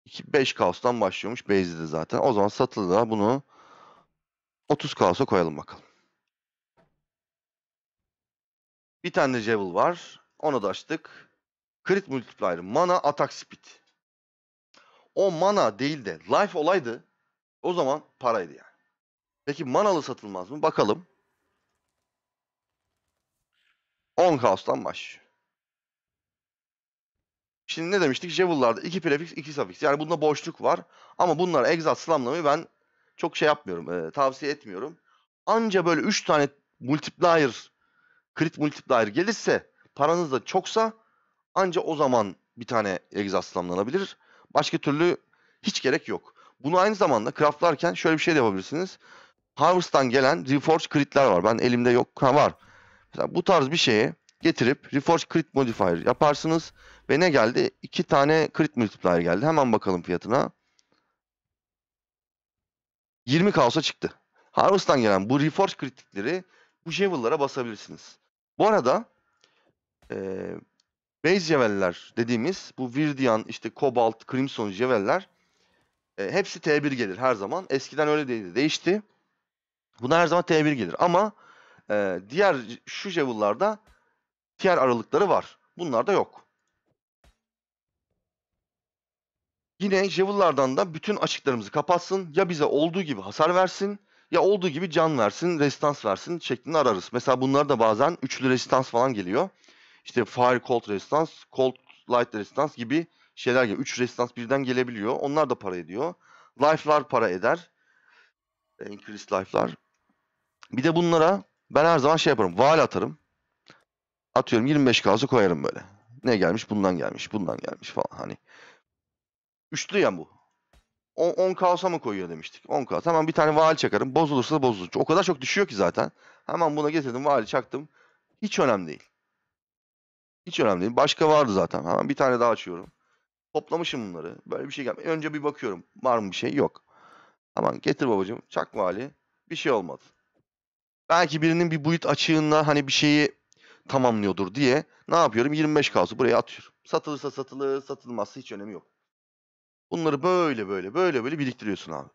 2, 5 kaostan başlıyormuş base'de zaten. O zaman satılığa bunu 30 kaosa koyalım bakalım. Bir tane Jewel var. Onu da açtık. Crit Multiplier, Mana, Attack Speed. O mana değil de life olaydı o zaman paraydı yani. Peki manalı satılmaz mı? Bakalım. 10 kaostan baş. Şimdi ne demiştik? Javel'larda 2 prefix, 2 suffix. Yani bunda boşluk var. Ama bunlar exat slamlamayı ben çok şey yapmıyorum. E, tavsiye etmiyorum. Anca böyle 3 tane multiplier, crit multiplier gelirse paranız da çoksa anca o zaman bir tane exat slamlanabilir. Başka türlü hiç gerek yok. Bunu aynı zamanda craftlarken şöyle bir şey de yapabilirsiniz. Harvest'tan gelen Reforge crit'ler var. Ben elimde yok. Ha var. Mesela bu tarz bir şeye getirip Reforge Crit Modifier yaparsınız. Ve ne geldi? İki tane Crit Multiplier geldi. Hemen bakalım fiyatına. 20 kaosa çıktı. Harvest'tan gelen bu Reforge kritikleri bu Javel'lara basabilirsiniz. Bu arada e, Base Javel'ler dediğimiz bu Viridian, işte Cobalt, Crimson Javel'ler e, hepsi T1 gelir her zaman. Eskiden öyle değildi. Değişti. Buna her zaman T1 gelir. Ama ee, diğer şu javullarda tier aralıkları var. Bunlar da yok. Yine javullardan da bütün açıklarımızı kapatsın. Ya bize olduğu gibi hasar versin ya olduğu gibi can versin, resistans versin şeklinde ararız. Mesela bunlar da bazen üçlü resistans falan geliyor. İşte Fire Cold resistans, Cold Light resistans gibi şeyler geliyor. Üç resistans birden gelebiliyor. Onlar da para ediyor. Life'lar para eder. Increased life'lar. Bir de bunlara ben her zaman şey yaparım. Val atarım. Atıyorum 25 kazı koyarım böyle. Ne gelmiş? Bundan gelmiş. Bundan gelmiş falan hani. Üçlü ya bu. 10 kaosa mı koyuyor demiştik. 10 kaos. Hemen bir tane val çakarım. Bozulursa da bozulur. O kadar çok düşüyor ki zaten. Hemen buna getirdim. Vali çaktım. Hiç önemli değil. Hiç önemli değil. Başka vardı zaten. Hemen bir tane daha açıyorum. Toplamışım bunları. Böyle bir şey gelmiyor. Önce bir bakıyorum. Var mı bir şey? Yok. Aman getir babacığım. Çak vali. Bir şey olmadı. Belki birinin bir boyut açığında hani bir şeyi tamamlıyordur diye ne yapıyorum? 25 kalsı buraya atıyorum. Satılırsa satılır, satılmazsa hiç önemi yok. Bunları böyle böyle böyle böyle biriktiriyorsun abi.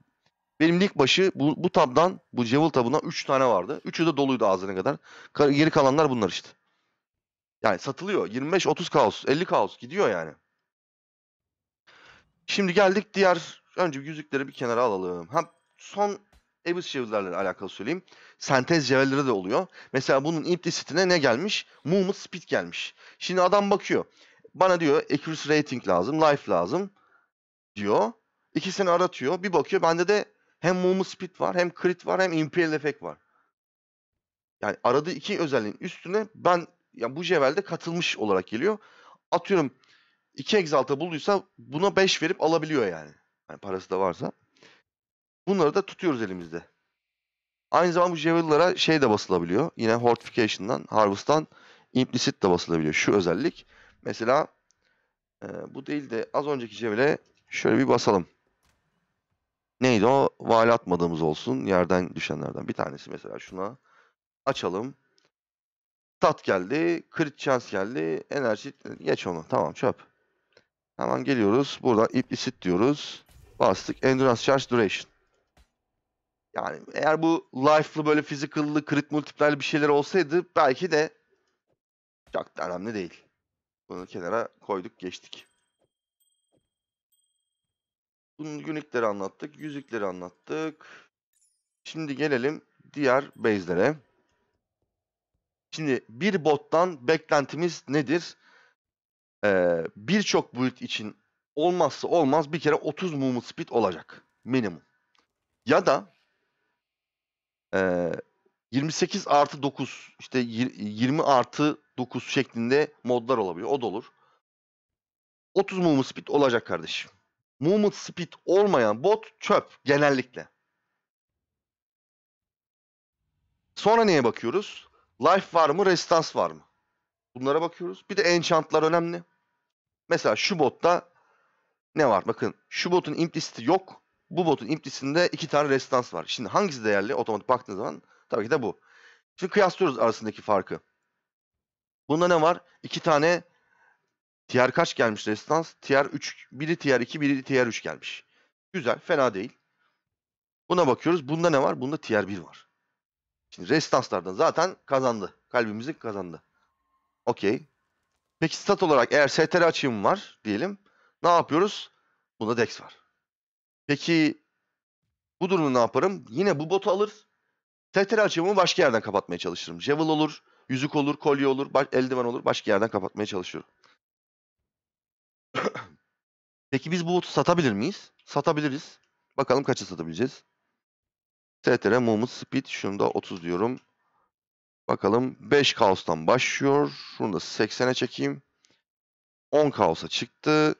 Benim lig başı bu, bu tabdan, bu Cevil tabuna 3 tane vardı. Üçü de doluydu ağzına kadar. Geri kalanlar bunlar işte. Yani satılıyor. 25-30 kaos, 50 kaos gidiyor yani. Şimdi geldik diğer önce yüzükleri bir kenara alalım. Ha son Ebus cevherlerle alakalı söyleyeyim. Sentez cevherleri de oluyor. Mesela bunun int listine ne gelmiş? Movement speed gelmiş. Şimdi adam bakıyor. Bana diyor accuracy rating lazım, life lazım diyor. İkisini aratıyor. Bir bakıyor bende de hem movement speed var, hem crit var, hem imperial effect var. Yani aradığı iki özelliğin üstüne ben yani bu cevherde katılmış olarak geliyor. Atıyorum iki exalta bulduysa buna 5 verip alabiliyor yani. yani parası da varsa. Bunları da tutuyoruz elimizde. Aynı zamanda bu javelin'lara şey de basılabiliyor. Yine Hortification'dan, Harvest'tan implicit de basılabiliyor. Şu özellik. Mesela e, bu değil de az önceki javelin'e şöyle bir basalım. Neydi o? Vale atmadığımız olsun. Yerden düşenlerden bir tanesi mesela şuna açalım. Stat geldi. Crit chance geldi. Enerji geç onu. Tamam çöp. Hemen geliyoruz. Buradan implicit diyoruz. Bastık. Endurance charge duration. Yani eğer bu life'lı böyle physical'lı, crit multiplerli bir şeyler olsaydı belki de çok da önemli değil. Bunu kenara koyduk geçtik. Bunun günlükleri anlattık, yüzükleri anlattık. Şimdi gelelim diğer base'lere. Şimdi bir bottan beklentimiz nedir? Ee, Birçok build için olmazsa olmaz bir kere 30 movement speed olacak. Minimum. Ya da e, 28 artı 9 işte 20 artı 9 şeklinde modlar olabiliyor. O da olur. 30 movement speed olacak kardeşim. Movement speed olmayan bot çöp genellikle. Sonra neye bakıyoruz? Life var mı? Resistance var mı? Bunlara bakıyoruz. Bir de enchantlar önemli. Mesela şu botta ne var? Bakın şu botun imp yok bu botun implisinde iki tane resistans var. Şimdi hangisi değerli otomatik baktığınız zaman tabii ki de bu. Şimdi kıyaslıyoruz arasındaki farkı. Bunda ne var? İki tane tier kaç gelmiş resistans? Tier 3, biri tier 2, biri tier 3 gelmiş. Güzel, fena değil. Buna bakıyoruz. Bunda ne var? Bunda tier 1 var. Şimdi resistanslardan zaten kazandı. Kalbimizi kazandı. Okey. Peki stat olarak eğer STR açığım var diyelim. Ne yapıyoruz? Bunda dex var. Peki bu durumu ne yaparım? Yine bu botu alır. Tehteri açığımı başka yerden kapatmaya çalışırım. Javel olur, yüzük olur, kolye olur, eldiven olur. Başka yerden kapatmaya çalışıyorum. Peki biz bu botu satabilir miyiz? Satabiliriz. Bakalım kaça satabileceğiz. STR Movement Speed. Şunu da 30 diyorum. Bakalım 5 kaostan başlıyor. Şunu da 80'e çekeyim. 10 kaosa çıktı.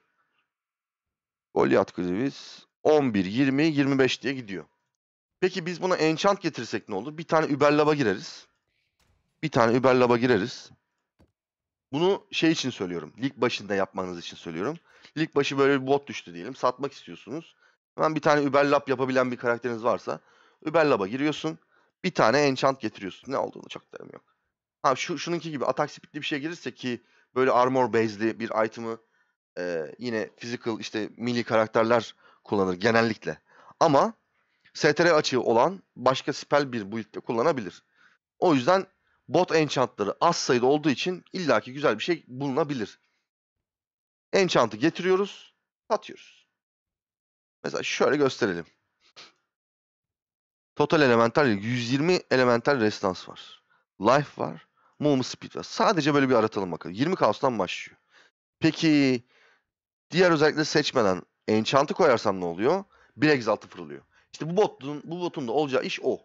Goliath Grievous 11, 20, 25 diye gidiyor. Peki biz buna enchant getirsek ne olur? Bir tane Überlab'a gireriz. Bir tane Überlab'a gireriz. Bunu şey için söylüyorum. Lig başında yapmanız için söylüyorum. Lig başı böyle bir bot düştü diyelim. Satmak istiyorsunuz. Hemen bir tane Überlab yapabilen bir karakteriniz varsa Überlab'a giriyorsun. Bir tane enchant getiriyorsun. Ne olduğunu çok derim yok. Ha şu, şununki gibi atak speedli bir şey girirse ki böyle armor basedli bir item'ı e, yine physical işte mili karakterler kullanır genellikle. Ama STR açığı olan başka spell bir build'de kullanabilir. O yüzden bot enchantları az sayıda olduğu için illaki güzel bir şey bulunabilir. Enchant'ı getiriyoruz, atıyoruz. Mesela şöyle gösterelim. Total elemental 120 elemental resistans var. Life var. Movement speed var. Sadece böyle bir aratalım bakalım. 20 kaostan başlıyor. Peki diğer özellikleri seçmeden Enchant'ı koyarsan ne oluyor? Bir exalt'ı fırlıyor. İşte bu botun, bu botun da olacağı iş o.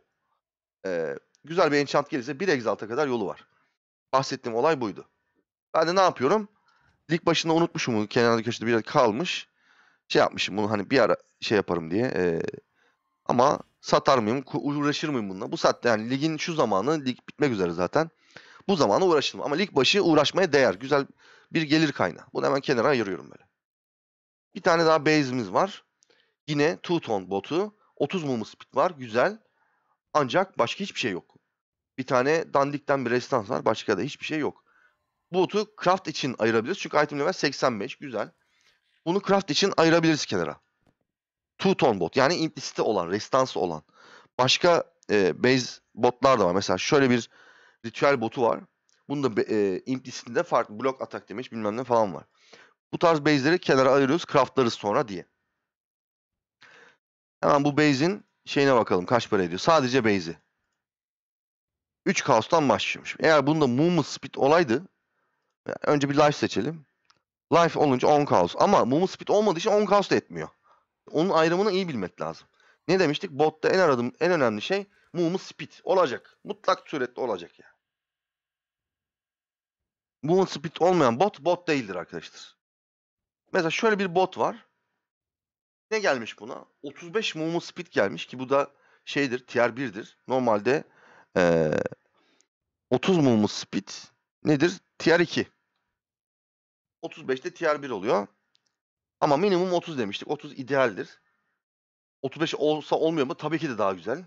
Ee, güzel bir enchant gelirse bir exalt'a kadar yolu var. Bahsettiğim olay buydu. Ben de ne yapıyorum? Lig başında unutmuşum kenarda köşede bir kalmış. Şey yapmışım bunu hani bir ara şey yaparım diye. Ee, ama satar mıyım? Uğraşır mıyım bununla? Bu saatte yani ligin şu zamanı lig bitmek üzere zaten. Bu zamanı uğraşırım. Ama lig başı uğraşmaya değer. Güzel bir gelir kaynağı. Bunu hemen kenara ayırıyorum böyle. Bir tane daha base'imiz var. Yine two-tone botu. 30 mumu speed var. Güzel. Ancak başka hiçbir şey yok. Bir tane dandikten bir resistans var. Başka da hiçbir şey yok. Bu botu craft için ayırabiliriz. Çünkü item level 85. Güzel. Bunu craft için ayırabiliriz kenara. Two-tone bot. Yani implicite olan, resistansı olan. Başka e, base botlar da var. Mesela şöyle bir ritüel botu var. Bunda e, implicitinde farklı blok atak demiş bilmem ne falan var. Bu tarz base'leri kenara ayırıyoruz. Craftlarız sonra diye. Hemen bu base'in şeyine bakalım. Kaç para ediyor? Sadece base'i. 3 kaostan başlamış. Eğer bunda movement speed olaydı önce bir life seçelim. Life olunca 10 kaos. Ama movement speed olmadığı için 10 kaos da etmiyor. Onun ayrımını iyi bilmek lazım. Ne demiştik? Botta en aradığım en önemli şey movement speed olacak. Mutlak suretle olacak yani. Movement speed olmayan bot bot değildir arkadaşlar. Mesela şöyle bir bot var. Ne gelmiş buna? 35 mumu speed gelmiş ki bu da şeydir, tier 1'dir. Normalde ee, 30 mumu speed nedir? Tier 2. 35'te tier 1 oluyor. Ama minimum 30 demiştik. 30 idealdir. 35 olsa olmuyor mu? Tabii ki de daha güzel.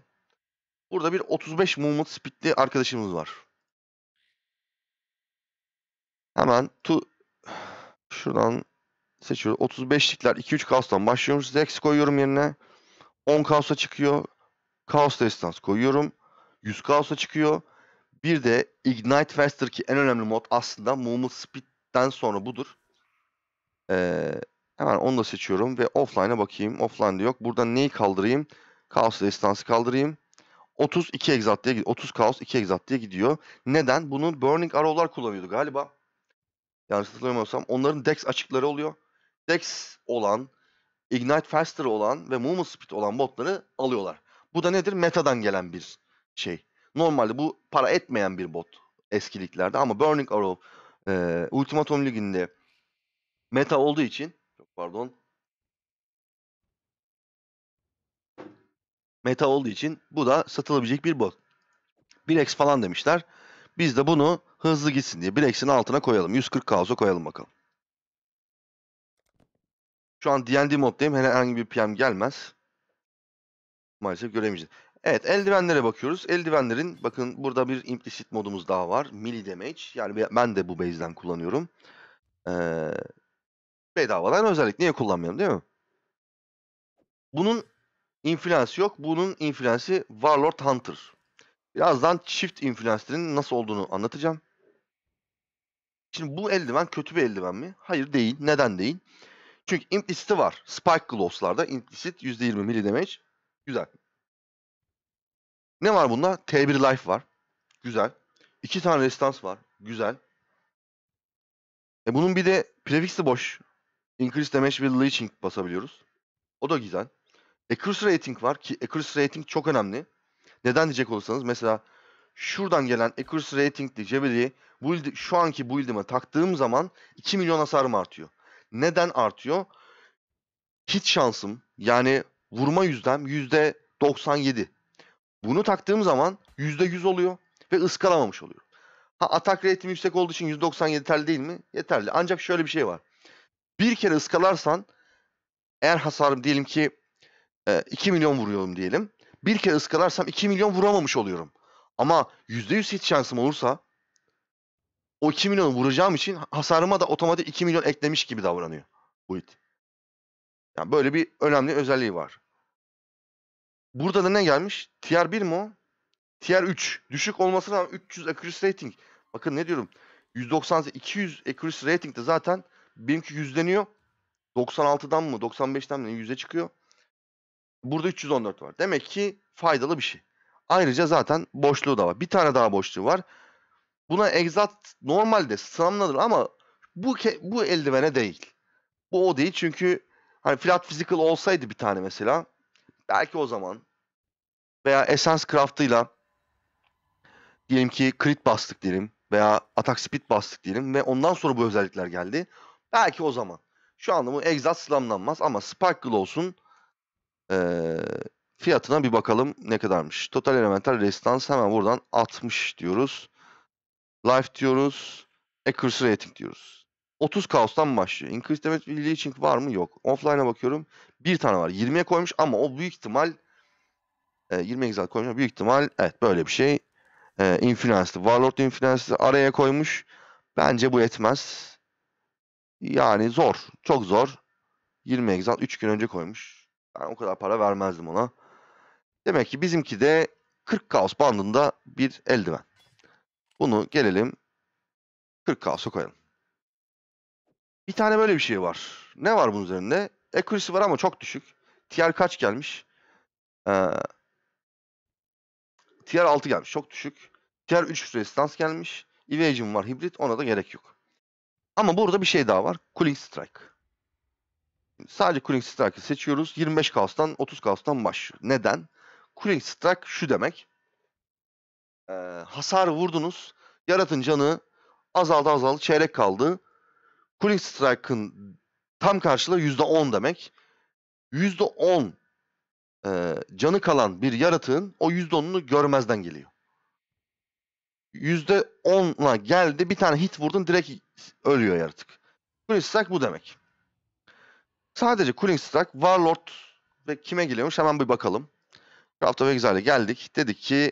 Burada bir 35 mumu speedli arkadaşımız var. Hemen tu şuradan seçiyoruz. 35'likler 2-3 kaostan başlıyoruz Zex koyuyorum yerine. 10 kaosa çıkıyor. Kaos distans koyuyorum. 100 kaosa çıkıyor. Bir de Ignite Faster ki en önemli mod aslında Movement Speed'den sonra budur. Ee, hemen onu da seçiyorum ve offline'a bakayım. offline de yok. Buradan neyi kaldırayım? Kaos destansı kaldırayım. 30 2 exat diye 30 kaos 2 exat diye gidiyor. Neden? Bunu Burning Arrow'lar kullanıyordu galiba. Yanlış hatırlamıyorsam. Onların dex açıkları oluyor. Dex olan, Ignite Faster olan ve Movement Speed olan botları alıyorlar. Bu da nedir? Meta'dan gelen bir şey. Normalde bu para etmeyen bir bot eskiliklerde ama Burning Arrow e, Ultimatum Ligi'nde meta olduğu için çok pardon meta olduğu için bu da satılabilecek bir bot. 1x falan demişler. Biz de bunu hızlı gitsin diye 1x'in altına koyalım. 140 kaosa koyalım bakalım. Şu an D&D moddayım. Herhangi bir PM gelmez. Maalesef göremeyeceğiz. Evet eldivenlere bakıyoruz. Eldivenlerin bakın burada bir implicit modumuz daha var. Melee damage. Yani ben de bu base'den kullanıyorum. Ee, bedavadan özellik. Niye kullanmayalım değil mi? Bunun influence'ı yok. Bunun influence'ı Warlord Hunter. Birazdan çift influence'lerin nasıl olduğunu anlatacağım. Şimdi bu eldiven kötü bir eldiven mi? Hayır değil. Neden değil? Çünkü implicit'i var. Spike Gloss'larda implicit %20 mili damage. Güzel. Ne var bunda? T1 Life var. Güzel. İki tane restans var. Güzel. E bunun bir de prefix'i boş. Increase damage with leeching basabiliyoruz. O da güzel. Accuracy rating var ki accuracy rating çok önemli. Neden diyecek olursanız mesela şuradan gelen accuracy ratingli Jebel'i şu anki build'ime taktığım zaman 2 milyon hasarım artıyor. Neden artıyor? Hit şansım yani vurma yüzdem yüzde 97. Bunu taktığım zaman yüzde 100 oluyor ve ıskalamamış oluyor. Ha atak rate'im yüksek olduğu için 97 yeterli değil mi? Yeterli. Ancak şöyle bir şey var. Bir kere ıskalarsan eğer hasarım diyelim ki 2 milyon vuruyorum diyelim. Bir kere ıskalarsam 2 milyon vuramamış oluyorum. Ama %100 hit şansım olursa o 2 milyonu vuracağım için hasarıma da otomatik 2 milyon eklemiş gibi davranıyor bu it. Yani böyle bir önemli özelliği var. Burada da ne gelmiş? Tier 1 mi o? Tier 3. Düşük olmasına rağmen 300 accuracy rating. Bakın ne diyorum. 190 200 accuracy rating de zaten benimki yüzleniyor. 96'dan mı 95'ten mi yüze çıkıyor. Burada 314 var. Demek ki faydalı bir şey. Ayrıca zaten boşluğu da var. Bir tane daha boşluğu var. Buna egzat normalde sınanılır ama bu bu eldivene değil. Bu o değil çünkü hani flat physical olsaydı bir tane mesela belki o zaman veya Essence Craft'ıyla diyelim ki crit bastık diyelim veya atak speed bastık diyelim ve ondan sonra bu özellikler geldi. Belki o zaman. Şu anda bu egzat slamlanmaz ama Sparkle olsun ee, fiyatına bir bakalım ne kadarmış. Total Elemental Resistance hemen buradan 60 diyoruz. Life diyoruz. Accuracy rating diyoruz. 30 kaostan başlıyor. Increase damage leaching var mı? Yok. Offline'a bakıyorum. Bir tane var. 20'ye koymuş ama o büyük ihtimal e, 20 exalt koymuş. Büyük ihtimal evet böyle bir şey. E, Influence'lı. Warlord Influence'lı araya koymuş. Bence bu etmez. Yani zor. Çok zor. 20 exalt 3 gün önce koymuş. Ben o kadar para vermezdim ona. Demek ki bizimki de 40 kaos bandında bir eldiven. Bunu gelelim 40K koyalım. Bir tane böyle bir şey var. Ne var bunun üzerinde? Accuracy var ama çok düşük. Tier kaç gelmiş? Ee, tier 6 gelmiş. Çok düşük. Tier 3 resistans gelmiş. Evasion var hibrit. Ona da gerek yok. Ama burada bir şey daha var. Cooling Strike. Sadece Cooling Strike'ı seçiyoruz. 25 Kaos'tan 30 Kaos'tan başlıyor. Neden? Cooling Strike şu demek e, hasar vurdunuz. Yaratın canı azaldı azaldı çeyrek kaldı. Cooling Strike'ın tam karşılığı %10 demek. %10 e, canı kalan bir yaratığın o %10'unu görmezden geliyor. %10'la geldi bir tane hit vurdun direkt ölüyor yaratık. Cooling Strike bu demek. Sadece Cooling Strike Warlord ve kime geliyormuş hemen bir bakalım. Craft of Exile'e geldik. Dedik ki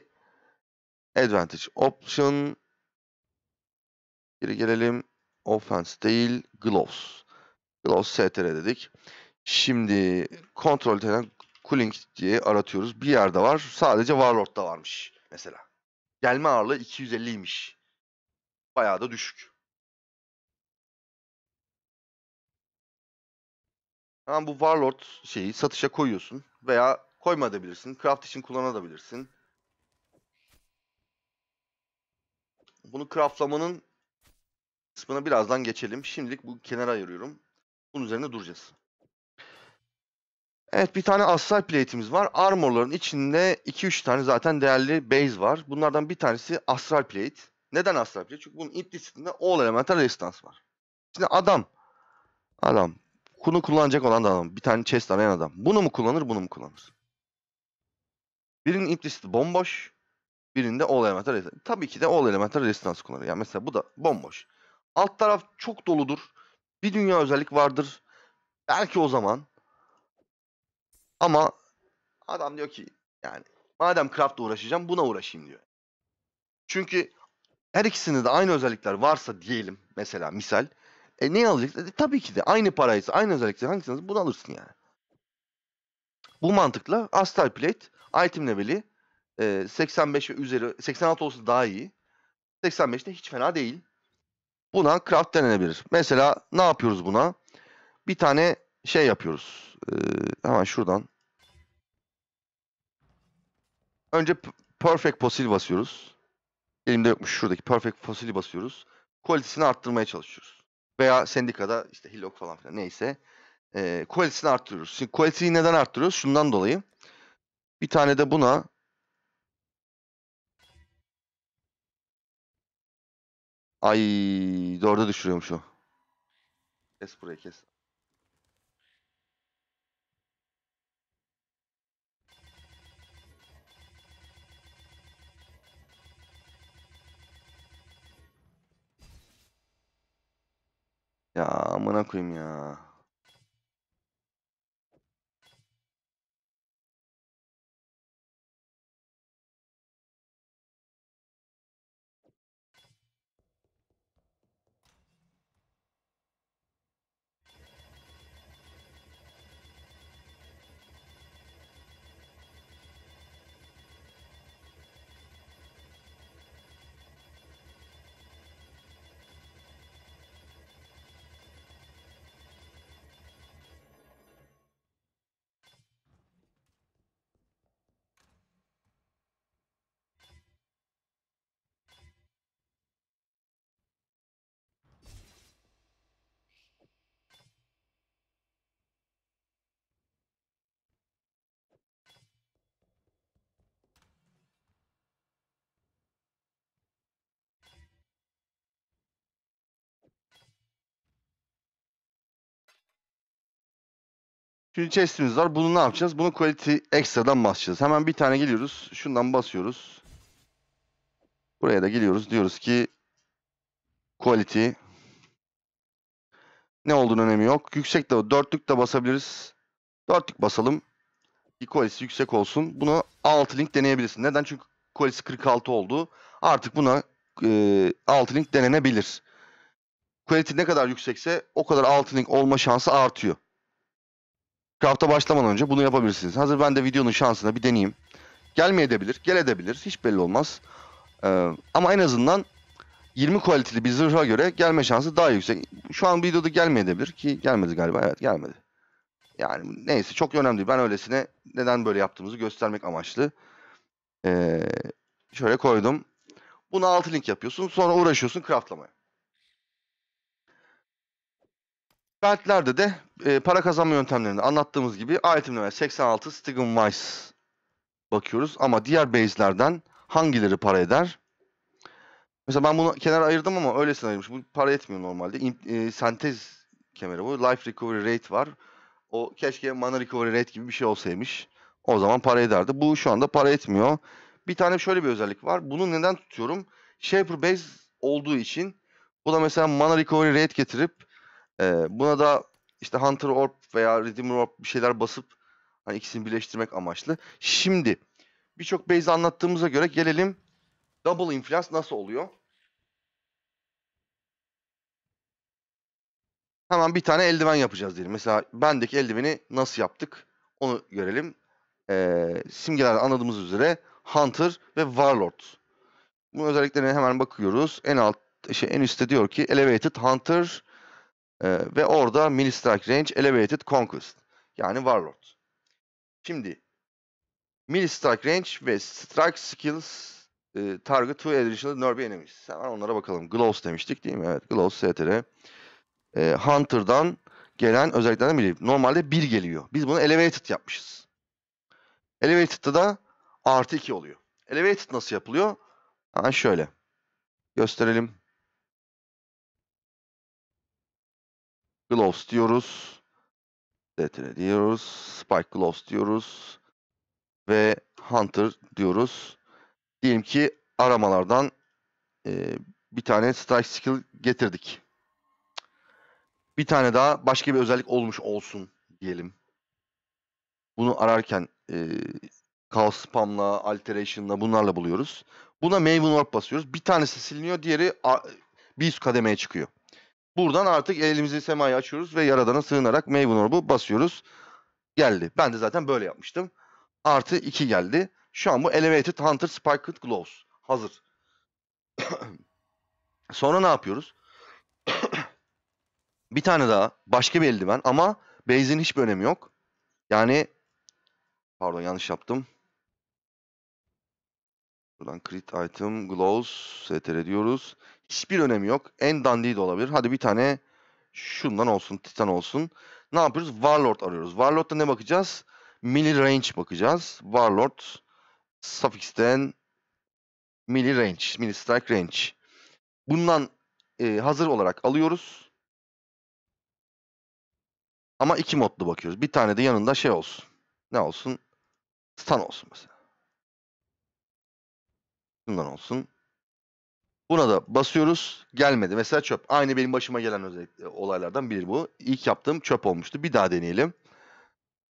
Advantage option. Geri gelelim. Offense değil. Gloves. Gloves str dedik. Şimdi kontrol tenen cooling diye aratıyoruz. Bir yerde var. Sadece Warlord'da varmış. Mesela. Gelme ağırlığı 250'ymiş. Bayağı da düşük. Ama bu Warlord şeyi satışa koyuyorsun. Veya koyma koymayabilirsin. Craft için kullanabilirsin. bunu craftlamanın kısmına birazdan geçelim. Şimdilik bu kenara ayırıyorum. Bunun üzerine duracağız. Evet bir tane asal plate'imiz var. Armorların içinde 2-3 tane zaten değerli base var. Bunlardan bir tanesi astral plate. Neden astral plate? Çünkü bunun iddiasında all elemental resistance var. Şimdi adam adam bunu kullanacak olan adam. Bir tane chest arayan adam. Bunu mu kullanır bunu mu kullanır? Birinin iddiası bomboş birinde all elemental resistance. Tabii ki de all elemental resistance kullanıyor. Yani mesela bu da bomboş. Alt taraf çok doludur. Bir dünya özellik vardır. Belki o zaman. Ama adam diyor ki yani madem craftla uğraşacağım buna uğraşayım diyor. Çünkü her ikisinde de aynı özellikler varsa diyelim mesela misal. E ne alacaksın? E, tabii ki de aynı paraysa aynı özellikse hangisini alırsın bunu alırsın yani. Bu mantıkla Astral Plate item leveli e, 85 ve üzeri 86 olsa daha iyi. 85 de hiç fena değil. Buna craft denenebilir. Mesela ne yapıyoruz buna? Bir tane şey yapıyoruz. E, hemen şuradan. Önce perfect fosil basıyoruz. Elimde yokmuş şuradaki perfect fosili basıyoruz. Kalitesini arttırmaya çalışıyoruz. Veya sendikada işte Hillock falan filan neyse. E, kalitesini arttırıyoruz. Şimdi kaliteyi neden arttırıyoruz? Şundan dolayı. Bir tane de buna Ay dörde düşürüyormuş o. Kes burayı kes. Ya amına koyayım ya. Şimdi chest'imiz var. Bunu ne yapacağız? Bunu quality ekstradan basacağız. Hemen bir tane geliyoruz. Şundan basıyoruz. Buraya da geliyoruz. Diyoruz ki quality ne olduğunu önemi yok. Yüksek de dörtlük de basabiliriz. Dörtlük basalım. Ki quality'si yüksek olsun. Bunu 6 link deneyebilirsin. Neden? Çünkü Quality 46 oldu. Artık buna e, 6 link denenebilir. Quality ne kadar yüksekse o kadar 6 link olma şansı artıyor. Craft'a başlamadan önce bunu yapabilirsiniz. Hazır ben de videonun şansına bir deneyeyim. Gelmeye edebilir, gel edebilir. Hiç belli olmaz. Ee, ama en azından 20 kaliteli bir zırha göre gelme şansı daha yüksek. Şu an videoda gelmeye edebilir ki gelmedi galiba. Evet gelmedi. Yani neyse çok önemli değil. Ben öylesine neden böyle yaptığımızı göstermek amaçlı. Ee, şöyle koydum. Bunu alt link yapıyorsun. Sonra uğraşıyorsun craftlamaya. Bentlerde de e, para kazanma yöntemlerini anlattığımız gibi level 86 Stigan Weiss bakıyoruz. Ama diğer base'lerden hangileri para eder? Mesela ben bunu kenara ayırdım ama öylesine ayırmış. Bu para etmiyor normalde. İmp, e, sentez kemeri bu. Life Recovery Rate var. O keşke Mana Recovery Rate gibi bir şey olsaymış. O zaman para ederdi. Bu şu anda para etmiyor. Bir tane şöyle bir özellik var. Bunu neden tutuyorum? Shaper Base olduğu için bu da mesela Mana Recovery Rate getirip ee, buna da işte Hunter Orb veya Redeemer Orb bir şeyler basıp hani ikisini birleştirmek amaçlı. Şimdi birçok base anlattığımıza göre gelelim Double Influence nasıl oluyor? Hemen bir tane eldiven yapacağız diyelim. Mesela bendeki eldiveni nasıl yaptık? Onu görelim. Ee, simgelerden anladığımız üzere Hunter ve Warlord. Bu özelliklerine hemen bakıyoruz. En alt şey en üstte diyor ki Elevated Hunter ee, ve orada mini strike range elevated conquest. Yani warlord. Şimdi mini strike range ve strike skills e, target to additional nerve enemies. Hemen onlara bakalım. Gloss demiştik değil mi? Evet. Gloss STR. E, Hunter'dan gelen özelliklerden biri. Normalde 1 geliyor. Biz bunu elevated yapmışız. Elevated'da da artı 2 oluyor. Elevated nasıl yapılıyor? Ha, şöyle. Gösterelim. Gloves diyoruz. Detone diyoruz. Spike Gloves diyoruz. Ve Hunter diyoruz. Diyelim ki aramalardan e, bir tane Strike Skill getirdik. Bir tane daha başka bir özellik olmuş olsun diyelim. Bunu ararken e, Chaos Spam'la, Alteration'la bunlarla buluyoruz. Buna Maven Orb basıyoruz. Bir tanesi siliniyor, diğeri bir üst kademeye çıkıyor. Buradan artık elimizi semaya açıyoruz ve Yaradan'a sığınarak Maven Orb'u basıyoruz. Geldi. Ben de zaten böyle yapmıştım. Artı 2 geldi. Şu an bu Elevated Hunter Spiked Gloves. Hazır. Sonra ne yapıyoruz? bir tane daha başka bir eldiven ama base'in hiçbir önemi yok. Yani pardon yanlış yaptım. Buradan crit item Gloves str diyoruz. Hiçbir önemi yok. En dandiği de olabilir. Hadi bir tane şundan olsun, Titan olsun. Ne yapıyoruz? Warlord arıyoruz. Warlord'da ne bakacağız? Mini range bakacağız. Warlord suffix'ten mini range, mini strike range. Bundan e, hazır olarak alıyoruz. Ama iki modlu bakıyoruz. Bir tane de yanında şey olsun. Ne olsun? Stun olsun mesela. Bundan olsun. Buna da basıyoruz. Gelmedi. Mesela çöp. Aynı benim başıma gelen e, olaylardan biri bu. İlk yaptığım çöp olmuştu. Bir daha deneyelim.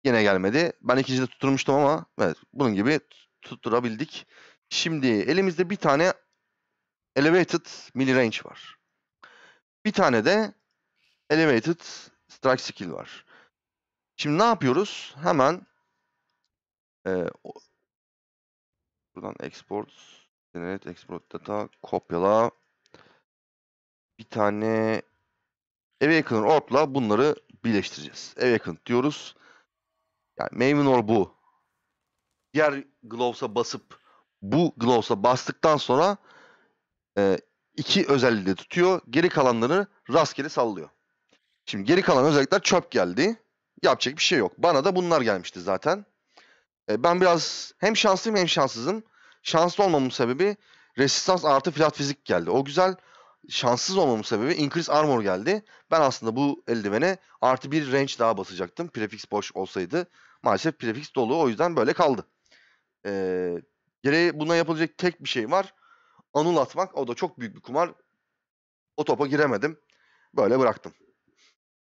Yine gelmedi. Ben ikincide tutturmuştum ama evet bunun gibi tutturabildik. Şimdi elimizde bir tane Elevated Mini Range var. Bir tane de Elevated Strike Skill var. Şimdi ne yapıyoruz? Hemen e, buradan exports. Generate export data kopyala. Bir tane Awakened Orb'la bunları birleştireceğiz. Awakened diyoruz. Yani Maven Orb bu. Diğer Gloves'a basıp bu Gloves'a bastıktan sonra e, iki özelliği de tutuyor. Geri kalanları rastgele sallıyor. Şimdi geri kalan özellikler çöp geldi. Yapacak bir şey yok. Bana da bunlar gelmişti zaten. E, ben biraz hem şanslıyım hem şanssızım. Şanslı olmamın sebebi resistans artı flat fizik geldi. O güzel şanssız olmamın sebebi increase armor geldi. Ben aslında bu eldivene artı bir range daha basacaktım. Prefix boş olsaydı. Maalesef prefix dolu o yüzden böyle kaldı. Ee, gereği buna yapılacak tek bir şey var. Anul atmak. O da çok büyük bir kumar. O topa giremedim. Böyle bıraktım.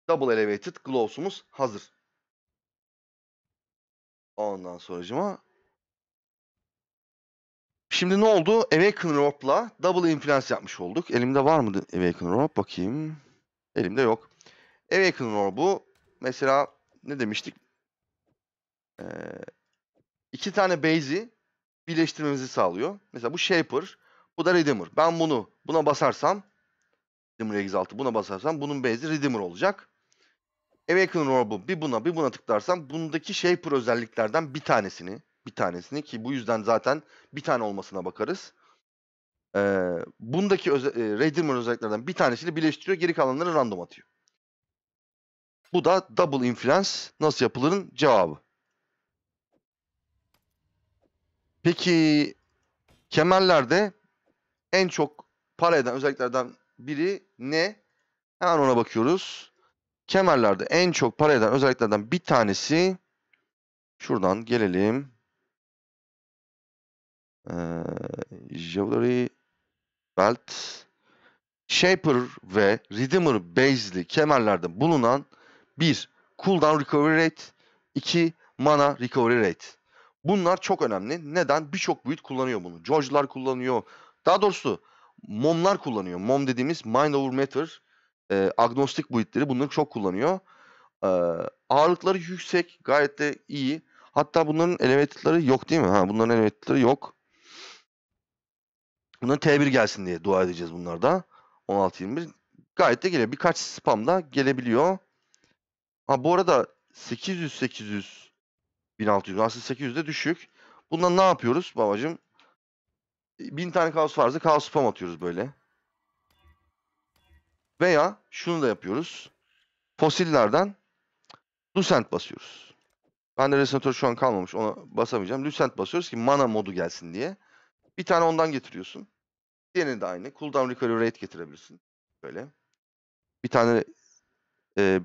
Double Elevated Gloves'umuz hazır. Ondan sonra sonracıma Şimdi ne oldu? Awaken Rope'la Double Influence yapmış olduk. Elimde var mı Awaken Rope? Bakayım. Elimde yok. Awaken Rope'u mesela ne demiştik? Ee, iki tane base'i birleştirmemizi sağlıyor. Mesela bu Shaper, bu da Redeemer. Ben bunu buna basarsam Redeemer Exalt'ı buna basarsam bunun base'i Redeemer olacak. Awaken Robe'u bir buna bir buna tıklarsam bundaki Shaper özelliklerden bir tanesini bir tanesini ki bu yüzden zaten bir tane olmasına bakarız. Ee, bundaki öze e, Rayderman özelliklerden bir tanesiyle birleştiriyor geri kalanları random atıyor. Bu da double influence nasıl yapılırın cevabı. Peki kemerlerde en çok para eden özelliklerden biri ne? Hemen ona bakıyoruz. Kemerlerde en çok para eden özelliklerden bir tanesi şuradan gelelim. Ee, Jewelry Belt Shaper ve Redeemer Base'li kemerlerde bulunan 1. Cooldown Recovery Rate 2. Mana Recovery Rate Bunlar çok önemli. Neden? Birçok büyüt kullanıyor bunu. George'lar kullanıyor. Daha doğrusu MOM'lar kullanıyor. MOM dediğimiz Mind Over Matter e, agnostik buitleri bunları çok kullanıyor. E, ağırlıkları yüksek, gayet de iyi. Hatta bunların elementleri yok değil mi? Ha, bunların elementleri yok. Buna T1 gelsin diye dua edeceğiz bunlarda. 16-21. Gayet de geliyor. Birkaç spam da gelebiliyor. Ha bu arada 800 800 1600 aslında 800'de düşük. Bundan ne yapıyoruz babacım? 1000 tane kaos farzı kaos spam atıyoruz böyle. Veya şunu da yapıyoruz. Fosillerden Lucent basıyoruz. Ben de resonatör şu an kalmamış. Ona basamayacağım. Lucent basıyoruz ki mana modu gelsin diye. Bir tane ondan getiriyorsun. Diğerini de aynı. Cooldown recovery rate getirebilirsin. Böyle. Bir tane e,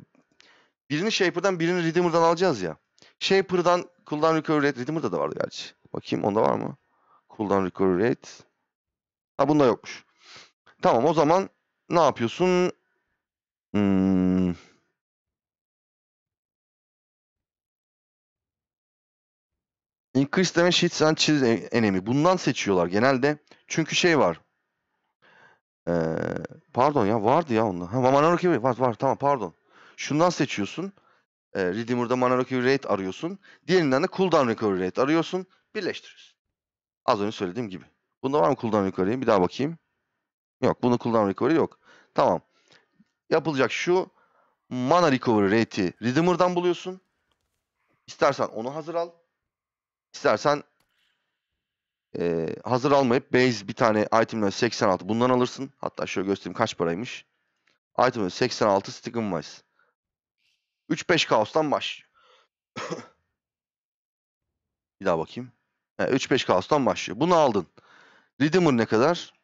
birini Shaper'dan birini Redeemer'dan alacağız ya. Shaper'dan cooldown recovery rate Redeemer'da da vardı gerçi. Bakayım onda var mı? Cooldown recovery rate. Ha bunda yokmuş. Tamam o zaman ne yapıyorsun? Hmm. Increase damage hits and cheese enemy. Bundan seçiyorlar genelde. Çünkü şey var. Ee, pardon ya vardı ya onda. Ha, mana recovery var var tamam pardon. Şundan seçiyorsun. Ee, Redeemer'da mana recovery rate arıyorsun. Diğerinden de cooldown recovery rate arıyorsun. Birleştiriyorsun. Az önce söylediğim gibi. Bunda var mı cooldown recovery? Bir daha bakayım. Yok. Bunda cooldown recovery yok. Tamam. Yapılacak şu. Mana recovery rate'i Redeemer'dan buluyorsun. İstersen onu hazır al. İstersen e, hazır almayıp base bir tane itemle 86 bundan alırsın. Hatta şöyle göstereyim kaç paraymış. Itemle 86 stickum wise. 3-5 kaostan başlıyor. bir daha bakayım. Yani 3-5 kaostan başlıyor. Bunu aldın. Redeemer ne kadar?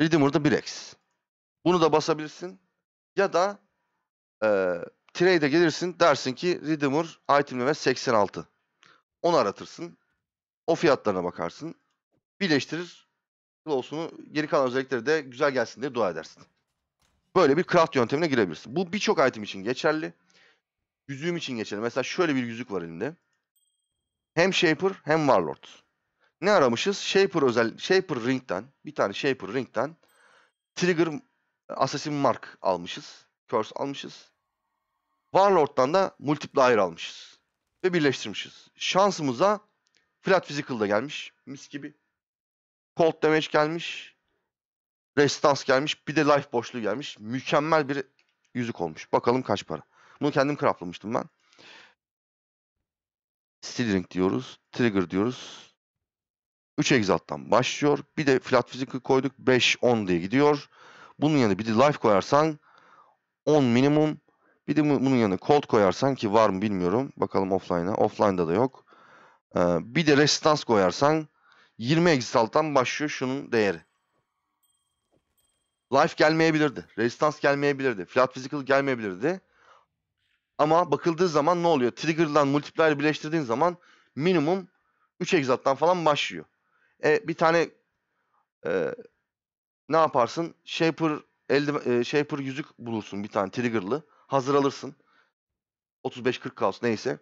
Redeemer'da 1x. Bunu da basabilirsin. Ya da e, trade'e gelirsin dersin ki Redeemer itemleme 86. Onu aratırsın. O fiyatlarına bakarsın. Birleştirir. Close'unu geri kalan özellikleri de güzel gelsin diye dua edersin. Böyle bir craft yöntemine girebilirsin. Bu birçok item için geçerli. Yüzüğüm için geçerli. Mesela şöyle bir yüzük var elinde. Hem Shaper hem Warlord. Ne aramışız? Shaper özel Shaper Ring'den bir tane Shaper Ring'den Trigger e, Assassin Mark almışız. Curse almışız. Warlord'dan da Multiplier almışız ve birleştirmişiz. Şansımıza Flat Physical da gelmiş. Mis gibi. Cold Damage gelmiş. Resistance gelmiş. Bir de Life boşluğu gelmiş. Mükemmel bir yüzük olmuş. Bakalım kaç para. Bunu kendim craftlamıştım ben. Stealing diyoruz. Trigger diyoruz. 3 exalt'tan başlıyor. Bir de flat physical koyduk. 5-10 diye gidiyor. Bunun yanına bir de life koyarsan 10 minimum bir de bunun yanına cold koyarsan ki var mı bilmiyorum. Bakalım offline'a. Offline'da da yok. Ee, bir de resistans koyarsan 20 exalt'tan başlıyor şunun değeri. Life gelmeyebilirdi. Resistans gelmeyebilirdi. Flat physical gelmeyebilirdi. Ama bakıldığı zaman ne oluyor? Trigger'dan multiplier birleştirdiğin zaman minimum 3 exalt'tan falan başlıyor. E, bir tane e, ne yaparsın? Shaper elde e, Shaper yüzük bulursun bir tane trigger'lı hazır alırsın. 35-40 kaos neyse.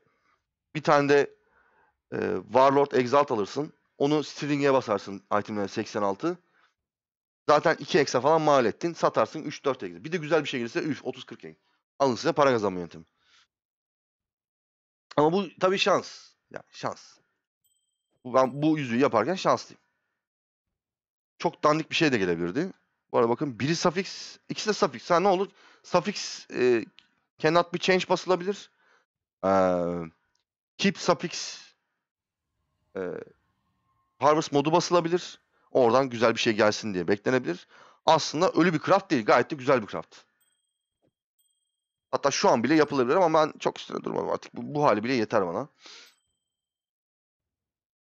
Bir tane de e, Warlord Exalt alırsın. Onu Stilling'e basarsın itemlerine 86. Zaten 2 eksa falan mal ettin. Satarsın 3-4 eksa. Bir de güzel bir şey gelirse 30-40 eksa. Alın size para kazanma yöntemi. Ama bu tabii şans. Yani şans. Ben bu yüzüğü yaparken şanslıyım. Çok dandik bir şey de gelebilirdi. Bu arada bakın biri suffix ikisi de suffix Ha ne olur? suffix e, Cannot be change basılabilir. Ee, keep suffix e, harvest modu basılabilir. Oradan güzel bir şey gelsin diye beklenebilir. Aslında ölü bir craft değil. Gayet de güzel bir craft. Hatta şu an bile yapılabilir ama ben çok üstüne durmadım artık. Bu, bu hali bile yeter bana.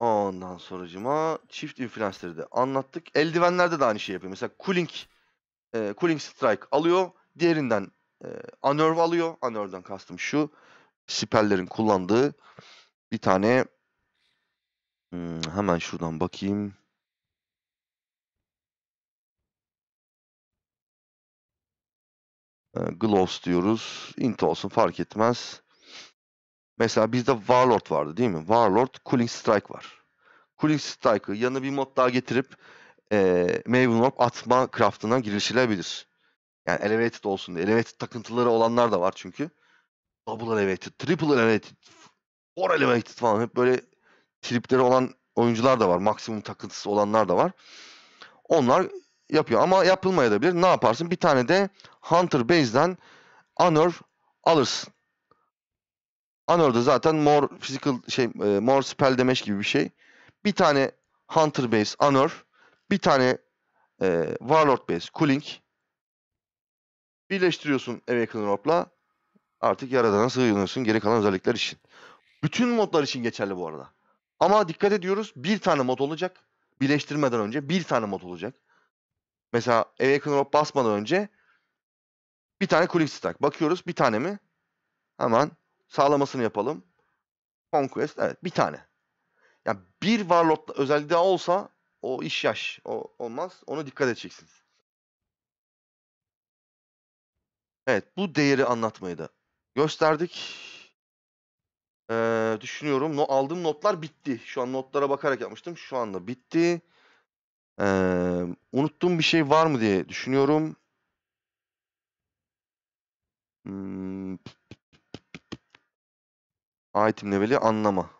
Ondan sonracıma çift influencer'ı da anlattık. Eldivenlerde de aynı şey yapıyor. Mesela cooling, e, cooling strike alıyor. Diğerinden e, Anörv alıyor. Anörv'den kastım şu. Siperlerin kullandığı bir tane hmm, hemen şuradan bakayım. Gloss diyoruz. Int olsun fark etmez. Mesela bizde Warlord vardı değil mi? Warlord Cooling Strike var. Cooling Strike'ı yanına bir mod daha getirip e, Maven Orb atma craftına girilişilebilir. Yani elevated olsun diye. Elevated takıntıları olanlar da var çünkü. Double elevated, triple elevated, four elevated falan. Hep böyle tripleri olan oyuncular da var. Maksimum takıntısı olanlar da var. Onlar yapıyor ama yapılmaya da bilir. Ne yaparsın? Bir tane de Hunter Base'den Honor alırsın. da zaten more physical şey e, more spell demeç gibi bir şey. Bir tane Hunter Base Honor, bir tane e, Warlord Base Cooling, Birleştiriyorsun Awaken Orb'la. Artık yaradana sığınıyorsun geri kalan özellikler için. Bütün modlar için geçerli bu arada. Ama dikkat ediyoruz bir tane mod olacak. Birleştirmeden önce bir tane mod olacak. Mesela Awaken Orb basmadan önce bir tane Quick Strike. Bakıyoruz bir tane mi? Hemen sağlamasını yapalım. Conquest evet bir tane. Yani bir Warlord özelliği daha olsa o iş yaş o olmaz. Onu dikkat edeceksiniz. Evet bu değeri anlatmayı da gösterdik. Ee, düşünüyorum. No, aldığım notlar bitti. Şu an notlara bakarak yapmıştım. Şu anda bitti. Ee, unuttuğum bir şey var mı diye düşünüyorum. Hmm. Item leveli anlama.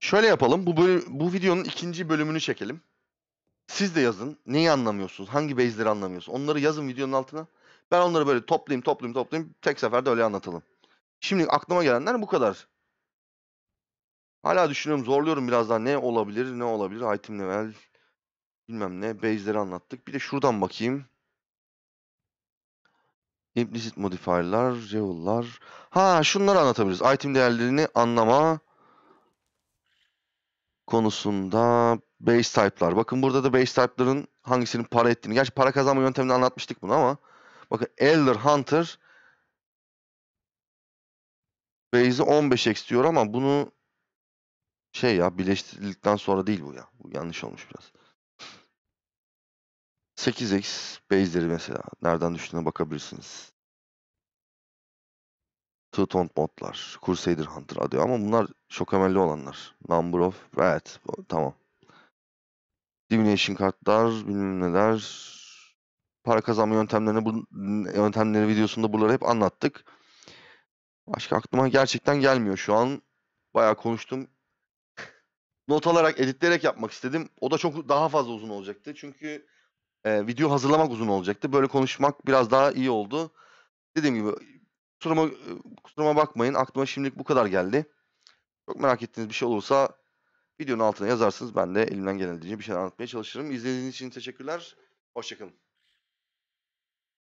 Şöyle yapalım. Bu, bu videonun ikinci bölümünü çekelim. Siz de yazın. Neyi anlamıyorsunuz? Hangi base'leri anlamıyorsunuz? Onları yazın videonun altına. Ben onları böyle toplayayım, toplayayım, toplayayım. Tek seferde öyle anlatalım. Şimdi aklıma gelenler bu kadar. Hala düşünüyorum, zorluyorum biraz daha. Ne olabilir, ne olabilir? Item level, bilmem ne. Base'leri anlattık. Bir de şuradan bakayım. Implicit modifier'lar, jewel'lar. Ha şunları anlatabiliriz. Item değerlerini anlama konusunda base type'lar. Bakın burada da base type'ların hangisinin para ettiğini. Gerçi para kazanma yöntemini anlatmıştık bunu ama. Bakın Elder Hunter base'i 15x ama bunu şey ya birleştirdikten sonra değil bu ya. Bu yanlış olmuş biraz. 8x base'leri mesela nereden düştüğüne bakabilirsiniz. Tutont modlar. Crusader Hunter adı ama bunlar çok emelli olanlar. Number of... Evet tamam. Divination kartlar bilmem neler. Para kazanma yöntemlerini bu yöntemleri videosunda bunları hep anlattık. Başka aklıma gerçekten gelmiyor şu an. Bayağı konuştum. Not alarak editleyerek yapmak istedim. O da çok daha fazla uzun olacaktı. Çünkü e, video hazırlamak uzun olacaktı. Böyle konuşmak biraz daha iyi oldu. Dediğim gibi Kusuruma, e, kusuruma bakmayın. Aklıma şimdilik bu kadar geldi. Çok merak ettiğiniz bir şey olursa videonun altına yazarsınız. Ben de elimden geldiğince bir şeyler anlatmaya çalışırım. İzlediğiniz için teşekkürler. Hoşçakalın.